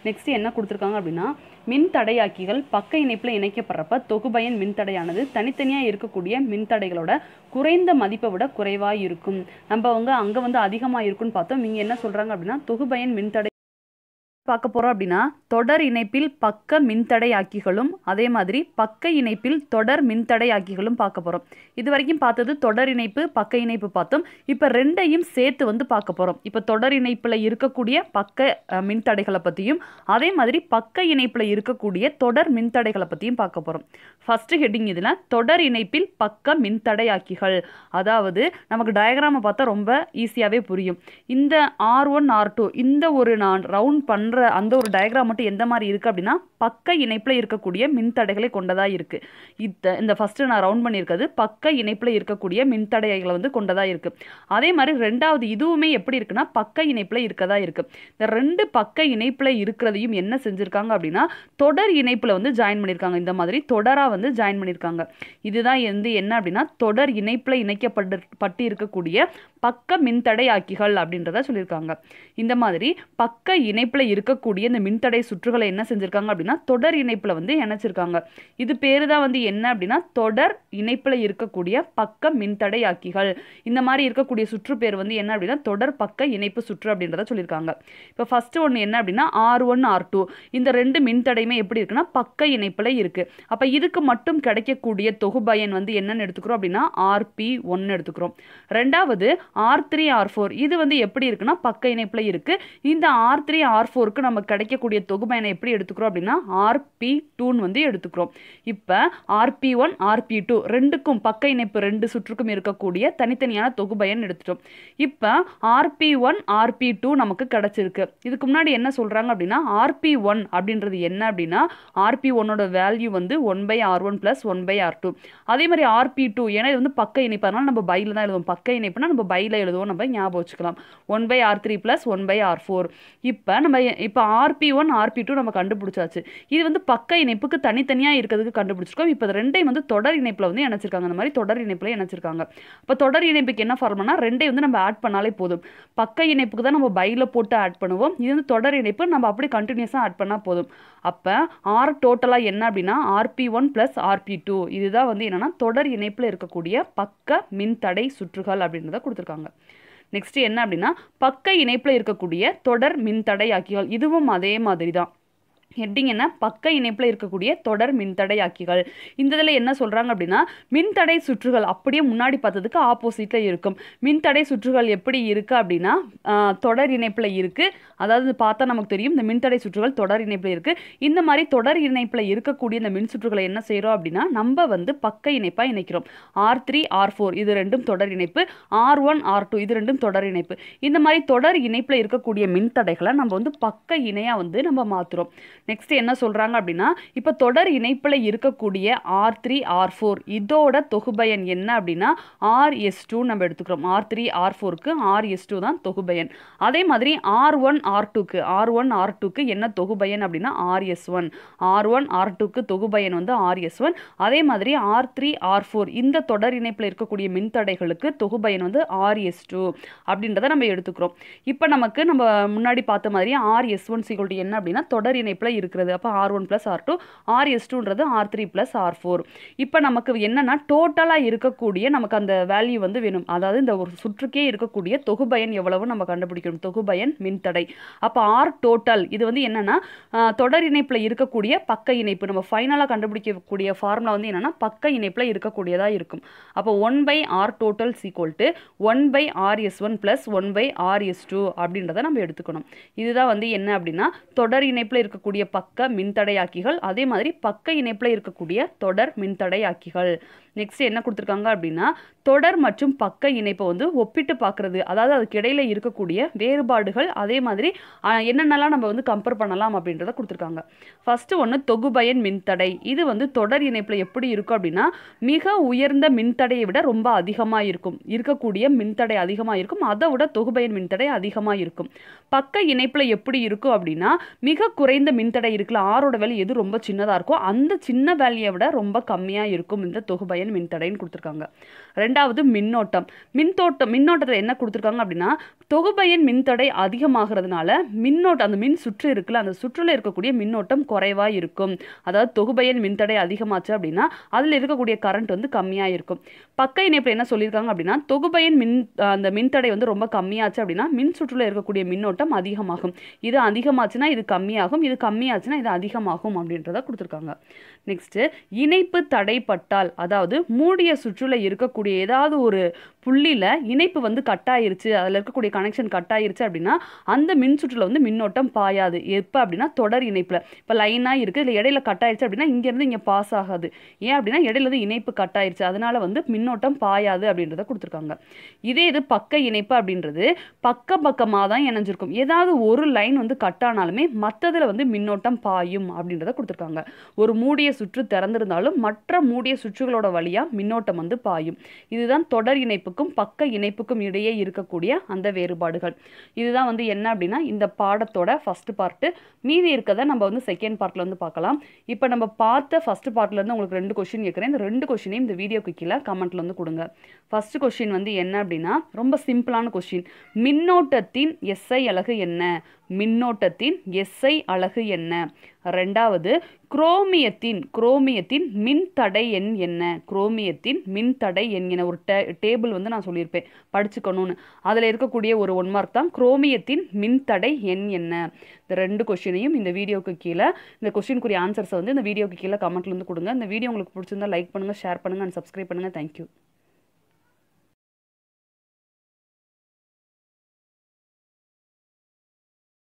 நெக்ஸ்ட் என்ன கொடுத்துருக்காங்க அப்படின்னா மின்தடையாக்கிகள் பக்க இணைப்பில் இணைக்கப்படுறப்ப தொகுபயன் மின்தடையானது தனித்தனியாக இருக்கக்கூடிய மின்தடைகளோட குறைந்த மதிப்பை விட குறைவாக இருக்கும் நம்ம அவங்க அங்கே வந்து அதிகமாக இருக்குன்னு பார்த்தோம் இங்கே என்ன சொல்கிறாங்க அப்படின்னா தொகுபயன் மின்தடை பார்க்க போகிறோம் அப்படின்னா தொடர் இணைப்பில் பக்க மின்தடையாக்கிகளும் அதே மாதிரி பக்க இணைப்பில் தொடர் மின்தடையாக்கிகளும் பார்க்க போகிறோம் இது வரைக்கும் பார்த்தது தொடர் இணைப்பு பக்க இணைப்பு பார்த்தோம் இப்போ ரெண்டையும் சேர்த்து வந்து பார்க்க போகிறோம் இப்போ தொடர் இணைப்பில் இருக்கக்கூடிய பக்க மின்தடைகளை பற்றியும் அதே மாதிரி பக்க இணைப்பில் இருக்கக்கூடிய தொடர் மின்தடைகளை பற்றியும் பார்க்க போகிறோம் ஃபஸ்ட்டு ஹெட்டிங் இதில் தொடர் இணைப்பில் பக்க மின்தடையாக்கிகள் அதாவது நமக்கு டயக்ராமை பார்த்தா ரொம்ப ஈஸியாகவே புரியும் இந்த ஆர் ஒன் ஆர் டூ இந்த ஒரு நான் ரவுண்ட் பண்ண பண்ணுற அந்த ஒரு டயக்ராம் மட்டும் எந்த மாதிரி இருக்குது அப்படின்னா பக்க இணைப்பில் இருக்கக்கூடிய மின்தடைகளை கொண்டதாக இருக்குது இத்த இந்த ஃபஸ்ட்டு நான் ரவுண்ட் பண்ணியிருக்கிறது பக்க இணைப்பில் இருக்கக்கூடிய மின்தடைகளை வந்து கொண்டதாக இருக்குது அதே மாதிரி ரெண்டாவது இதுவுமே எப்படி இருக்குன்னா பக்க இணைப்பில் இருக்கதா இருக்குது இந்த ரெண்டு பக்க இணைப்பில் இருக்கிறதையும் என்ன செஞ்சுருக்காங்க அப்படின்னா தொடர் இணைப்பில் வந்து ஜாயின் பண்ணியிருக்காங்க இந்த மாதிரி தொடராக வந்து ஜாயின் பண்ணியிருக்காங்க இதுதான் வந்து என்ன அப்படின்னா தொடர் இணைப்பில் இணைக்கப்பட்டு பட்டு இருக்கக்கூடிய பக்க மின்தடை ஆக்கிகள் அப்படின்றத சொல்லியிருக்காங்க இந்த மாதிரி பக்க இணைப்பில் இருக்கக்கூடிய இந்த மின்தடை சுற்றுகளை என்ன செஞ்சுருக்காங்க அப்படின்னா அப்படின்னா தொடர் இணைப்பில் வந்து இணைச்சிருக்காங்க இது பேர் தான் வந்து என்ன அப்படின்னா தொடர் இணைப்பில் இருக்கக்கூடிய பக்க மின்தடையாக்கிகள் இந்த மாதிரி இருக்கக்கூடிய சுற்று பேர் வந்து என்ன அப்படின்னா தொடர் பக்க இணைப்பு சுற்று அப்படின்றத சொல்லியிருக்காங்க இப்போ ஃபஸ்ட்டு ஒன்று என்ன அப்படின்னா ஆர் ஒன் ஆர் டூ இந்த ரெண்டு மின்தடையுமே எப்படி இருக்குன்னா பக்க இணைப்பில் இருக்குது அப்போ இதுக்கு மட்டும் கிடைக்கக்கூடிய தொகுபயன் வந்து என்னென்னு எடுத்துக்கிறோம் அப்படின்னா ஆர்பி ஒன்று எடுத்துக்கிறோம் ரெண்டாவது ஆர் த்ரீ ஆர் ஃபோர் இது வந்து எப்படி இருக்குன்னா பக்க இணைப்பில் இருக்குது இந்த ஆர் த்ரீ ஆர் ஃபோருக்கு நம்ம கிடைக்கக்கூடிய தொகுபயனை எப்படி எடுத்துக்கிறோம் அப்படின்னா ஆர்பி டூன்னு வந்து எடுத்துக்கிறோம் இப்போ ஆர்பி ஒன் ஆர்பி டூ ரெண்டுக்கும் பக்க இணைப்பு ரெண்டு சுற்றுக்கும் இருக்கக்கூடிய தனித்தனியான தொகுபயன் எடுத்துட்டோம் இப்போ ஆர்பி ஒன் ஆர்பி டூ நமக்கு கிடச்சிருக்கு இதுக்கு முன்னாடி என்ன சொல்கிறாங்க அப்படின்னா ஆர்பி ஒன் அப்படின்றது என்ன அப்படின்னா ஆர்பி ஒன்னோட வேல்யூ வந்து one by R one plus one by R two அதே மாதிரி ஆர்பி டூ ஏன்னா இது வந்து பக்க இணைப்பு அதனால் நம்ம பையில் தான் எழுதுவோம் பக்க இணைப்புனா நம்ம பையில் எழுதுவோம் நம்ம ஞாபகம் வச்சுக்கலாம் one by R three plus one by R four இப்போ நம்ம இப்போ ஆர்பி ஒன் ஆர்பி டூ நம்ம கண்டுபிடிச்சாச்சு இது வந்து பக்க இணைப்புக்கு தனித்தனியாக இருக்கிறதுக்கு கண்டுபிடிச்சிருக்கோம் இப்போ ரெண்டையும் வந்து தொடர் இணைப்பில் வந்து இணைச்சிருக்காங்க அந்த மாதிரி தொடர் இணைப்பில் இணைச்சிருக்காங்க இப்போ தொடர் இணைப்புக்கு என்ன ஃபார்ம்னா ரெண்டையும் வந்து நம்ம ஆட் பண்ணாலே போதும் பக்க இணைப்புக்கு தான் நம்ம பையில் போட்டு ஆட் பண்ணுவோம் இது வந்து தொடர் இணைப்பு நம்ம அப்படியே கண்டினியூஸாக ஆட் பண்ணால் போதும் அப்போ ஆர் டோட்டலாக என்ன அப்படின்னா RP one plus RP two இதுதான் வந்து என்னென்னா தொடர் இணைப்பில் இருக்கக்கூடிய பக்க மின்தடை சுற்றுகள் அப்படின்றத கொடுத்துருக்காங்க நெக்ஸ்ட் என்ன அப்படின்னா பக்க இணைப்பில் இருக்கக்கூடிய தொடர் மின்தடை ஆக்கிகள் இதுவும் அதே மாதிரி தான் எப்படிங்கன்னா பக்க இணைப்பில் இருக்கக்கூடிய தொடர் மின்தடையாக்கிகள் இந்த இதில் என்ன சொல்கிறாங்க அப்படின்னா மின்தடை சுற்றுகள் அப்படியே முன்னாடி பார்த்ததுக்கு ஆப்போசிட்டில் இருக்கும் மின்தடை சுற்றுகள் எப்படி இருக்குது அப்படின்னா தொடர் இணைப்பில் இருக்குது அதாவது பார்த்தா நமக்கு தெரியும் இந்த மின்தடை சுற்றுகள் தொடர் இணைப்பில் இருக்குது இந்த மாதிரி தொடர் இணைப்பில் இருக்கக்கூடிய இந்த மின் சுற்றுகளை என்ன செய்கிறோம் அப்படின்னா நம்ம வந்து பக்க இணைப்பாக இணைக்கிறோம் ஆர் த்ரீ ஆர் ஃபோர் இது ரெண்டும் தொடர் இணைப்பு ஆர் ஒன் ஆர் டூ இது ரெண்டும் தொடர் இணைப்பு இந்த மாதிரி தொடர் இணைப்பில் இருக்கக்கூடிய மின்தடைகளை நம்ம வந்து பக்க இணையாக வந்து நம்ம மாற்றுறோம் நெக்ஸ்ட் என்ன சொல்கிறாங்க அப்படின்னா இப்போ தொடர் இணைப்பில் இருக்கக்கூடிய ஆர் த்ரீ ஆர் ஃபோர் இதோட தொகுபயன் என்ன அப்படின்னா ஆர் எஸ் டூ நம்ம எடுத்துக்கிறோம் ஆர் த்ரீ ஆர் ஃபோருக்கு ஆர் எஸ் டூ தான் தொகுபயன் அதே மாதிரி ஆர் ஒன் ஆர் டூக்கு ஆர் ஒன் ஆர் டூக்கு என்ன தொகுபயன் அப்படின்னா R S one R one R டூக்கு தொகுபயன் வந்து ஆர் எஸ் ஒன் அதே மாதிரி ஆர் த்ரீ ஆர் ஃபோர் இந்த தொடர் இணைப்பில் இருக்கக்கூடிய மின்தடைகளுக்கு தொகுபயன் வந்து ஆர் எஸ் டூ அப்படின்றத நம்ம எடுத்துக்கிறோம் இப்போ நமக்கு நம்ம முன்னாடி பார்த்த மாதிரி ஆர் எஸ் ஒன் சிக்வல்டி என்ன அப்படின்னா தொடர் இணைப்பில் தான் இருக்கிறது அப்போ R one plus R two R S டூன்றது R three plus R four இப்போ நமக்கு என்னென்னா டோட்டலாக இருக்கக்கூடிய நமக்கு அந்த வேல்யூ வந்து வேணும் அதாவது இந்த ஒரு சுற்றுக்கே இருக்கக்கூடிய தொகுபயன் எவ்வளவு நம்ம கண்டுபிடிக்கணும் தொகுபயன் மின்தடை அப்போ ஆர் டோட்டல் இது வந்து என்னென்னா தொடர் இணைப்பில் இருக்கக்கூடிய பக்க இணைப்பு நம்ம ஃபைனலாக கண்டுபிடிக்கக்கூடிய ஃபார்முலா வந்து என்னென்னா பக்க இணைப்பில் இருக்கக்கூடியதாக இருக்கும் அப்போ one by R total equal to one by R S one plus one by R S two அப்படின்றத நம்ம எடுத்துக்கணும் இதுதான் வந்து என்ன அப்படின்னா தொடர் இணைப்பில் இருக்கக்கூடிய இருக்கக்கூடிய பக்க மின்தடையாக்கிகள் அதே மாதிரி பக்க இணைப்பில் இருக்கக்கூடிய தொடர் மின்தடையாக்கிகள் நெக்ஸ்ட் என்ன கொடுத்துருக்காங்க அப்படின்னா தொடர் மற்றும் பக்க இணைப்பை வந்து ஒப்பிட்டு பார்க்குறது அதாவது அதுக்கு இடையில் இருக்கக்கூடிய வேறுபாடுகள் அதே மாதிரி என்னென்னலாம் நம்ம வந்து கம்பேர் பண்ணலாம் அப்படின்றத கொடுத்துருக்காங்க ஃபஸ்ட்டு ஒன்று தொகுபயன் மின்தடை இது வந்து தொடர் இணைப்பில் எப்படி இருக்கும் அப்படின்னா மிக உயர்ந்த மின்தடையை விட ரொம்ப அதிகமாக இருக்கும் இருக்கக்கூடிய மின்தடை அதிகமாக இருக்கும் அதை விட தொகுபயன் மின்தடை அதிகமாக இருக்கும் பக்க இணைப்பில் எப்படி இருக்கும் அப்படின்னா மிக குறைந்த மின்தடை இருக்குல்ல ஆரோட வேலை எது ரொம்ப சின்னதாக இருக்கோ அந்த சின்ன வேலையை விட ரொம்ப கம்மியாக இருக்கும் இந்த தொகுபயன் மின்தடைன்னு கொடுத்துருக்காங்க ரெண்டாவது மின்னோட்டம் மின்தோட்டம் மின்னோட்டத்தை என்ன கொடுத்துருக்காங்க அப்படின்னா தொகுபையின் மின்தடை அதிகமாகிறதுனால மின்னோட்டம் அந்த மின் சுற்று இருக்குல்ல அந்த சுற்றில் இருக்கக்கூடிய மின்னோட்டம் குறைவாக இருக்கும் அதாவது தொகுபையின் மின்தடை அதிகமாச்சு அப்படின்னா அதில் இருக்கக்கூடிய கரண்ட் வந்து கம்மியாக இருக்கும் பக்க இணைப்பில் என்ன சொல்லியிருக்காங்க அப்படின்னா தொகுபையின் மின் அந்த மின்தடை வந்து ரொம்ப கம்மியாச்சு அப்படின்னா மின் சுற்றுல இருக்கக்கூடிய மின்னோட்டம் அதிகமாகும் இது அதிகமாச்சுன்னா இது கம்மியாகும் இது கம்மியாச்சுன்னா இது அதிகமாகும் அப்படின்றத கொடுத்துருக்காங்க நெக்ஸ்ட்டு இணைப்பு தடைப்பட்டால் அதாவது மூடிய சுற்றுல இருக்கக்கூடிய இருக்கக்கூடிய ஏதாவது ஒரு புள்ளியில் இணைப்பு வந்து கட் ஆயிருச்சு அதில் இருக்கக்கூடிய கனெக்ஷன் கட் ஆயிருச்சு அப்படின்னா அந்த மின் சுற்றில் வந்து மின்னோட்டம் பாயாது எப்போ அப்படின்னா தொடர் இணைப்பில் இப்போ லைனாக இருக்குது இல்லை இடையில கட் ஆயிருச்சு அப்படின்னா இங்கேருந்து இங்கே பாஸ் ஆகாது ஏன் அப்படின்னா இடையில இருந்து இணைப்பு கட் ஆயிருச்சு அதனால் வந்து மின்னோட்டம் பாயாது அப்படின்றத கொடுத்துருக்காங்க இதே இது பக்க இணைப்பு அப்படின்றது பக்க பக்கமாக தான் இணைஞ்சிருக்கும் ஏதாவது ஒரு லைன் வந்து கட் ஆனாலுமே மற்றதில் வந்து மின்னோட்டம் பாயும் அப்படின்றத கொடுத்துருக்காங்க ஒரு மூடிய சுற்று திறந்திருந்தாலும் மற்ற மூடிய சுற்றுகளோட வழியாக மின்னோட்டம் வந்து பாயும் இதுதான் தொடர் இணைப்புக்கும் பக்க இணைப்புக்கும் இடையே இருக்கக்கூடிய அந்த வேறுபாடுகள் இதுதான் வந்து என்ன அப்படின்னா இந்த பாடத்தோட ஃபஸ்ட்டு பார்ட்டு மீதி இருக்கதை நம்ம வந்து செகண்ட் பார்ட்டில் வந்து பார்க்கலாம் இப்போ நம்ம பார்த்த ஃபஸ்ட்டு பார்ட்லேருந்து உங்களுக்கு ரெண்டு கொஷின் கேட்குறேன் இந்த ரெண்டு கொஷினையும் இந்த வீடியோ கீழே கமெண்ட்டில் வந்து கொடுங்க ஃபஸ்ட்டு கொஷின் வந்து என்ன அப்படின்னா ரொம்ப சிம்பிளான கொஷின் மின்னோட்டத்தின் எஸ்ஐ அழகு என்ன மின்னோட்டத்தின் எஸ்ஐ அலகு என்ன ரெண்டாவது குரோமியத்தின் குரோமியத்தின் மின்தடை எண் என்ன குரோமியத்தின் மின்தடை எண் என ஒரு டே டேபிள் வந்து நான் சொல்லியிருப்பேன் படிச்சுக்கணும்னு அதில் இருக்கக்கூடிய ஒரு ஒன் மார்க் தான் குரோமியத்தின் மின்தடை எண் என்ன இந்த ரெண்டு கொஷினையும் இந்த வீடியோவுக்கு கீழே இந்த கொஷினுக்குரிய ஆன்சர்ஸை வந்து இந்த வீடியோவுக்கு கீழே கமெண்ட்லேருந்து கொடுங்க இந்த வீடியோ உங்களுக்கு பிடிச்சிருந்தா லைக் பண்ணுங்கள் ஷேர் பண்ணுங்கள் அண்ட் சப்ஸ்கிரைப் பண்ணுங்கள் தேங்க்யூ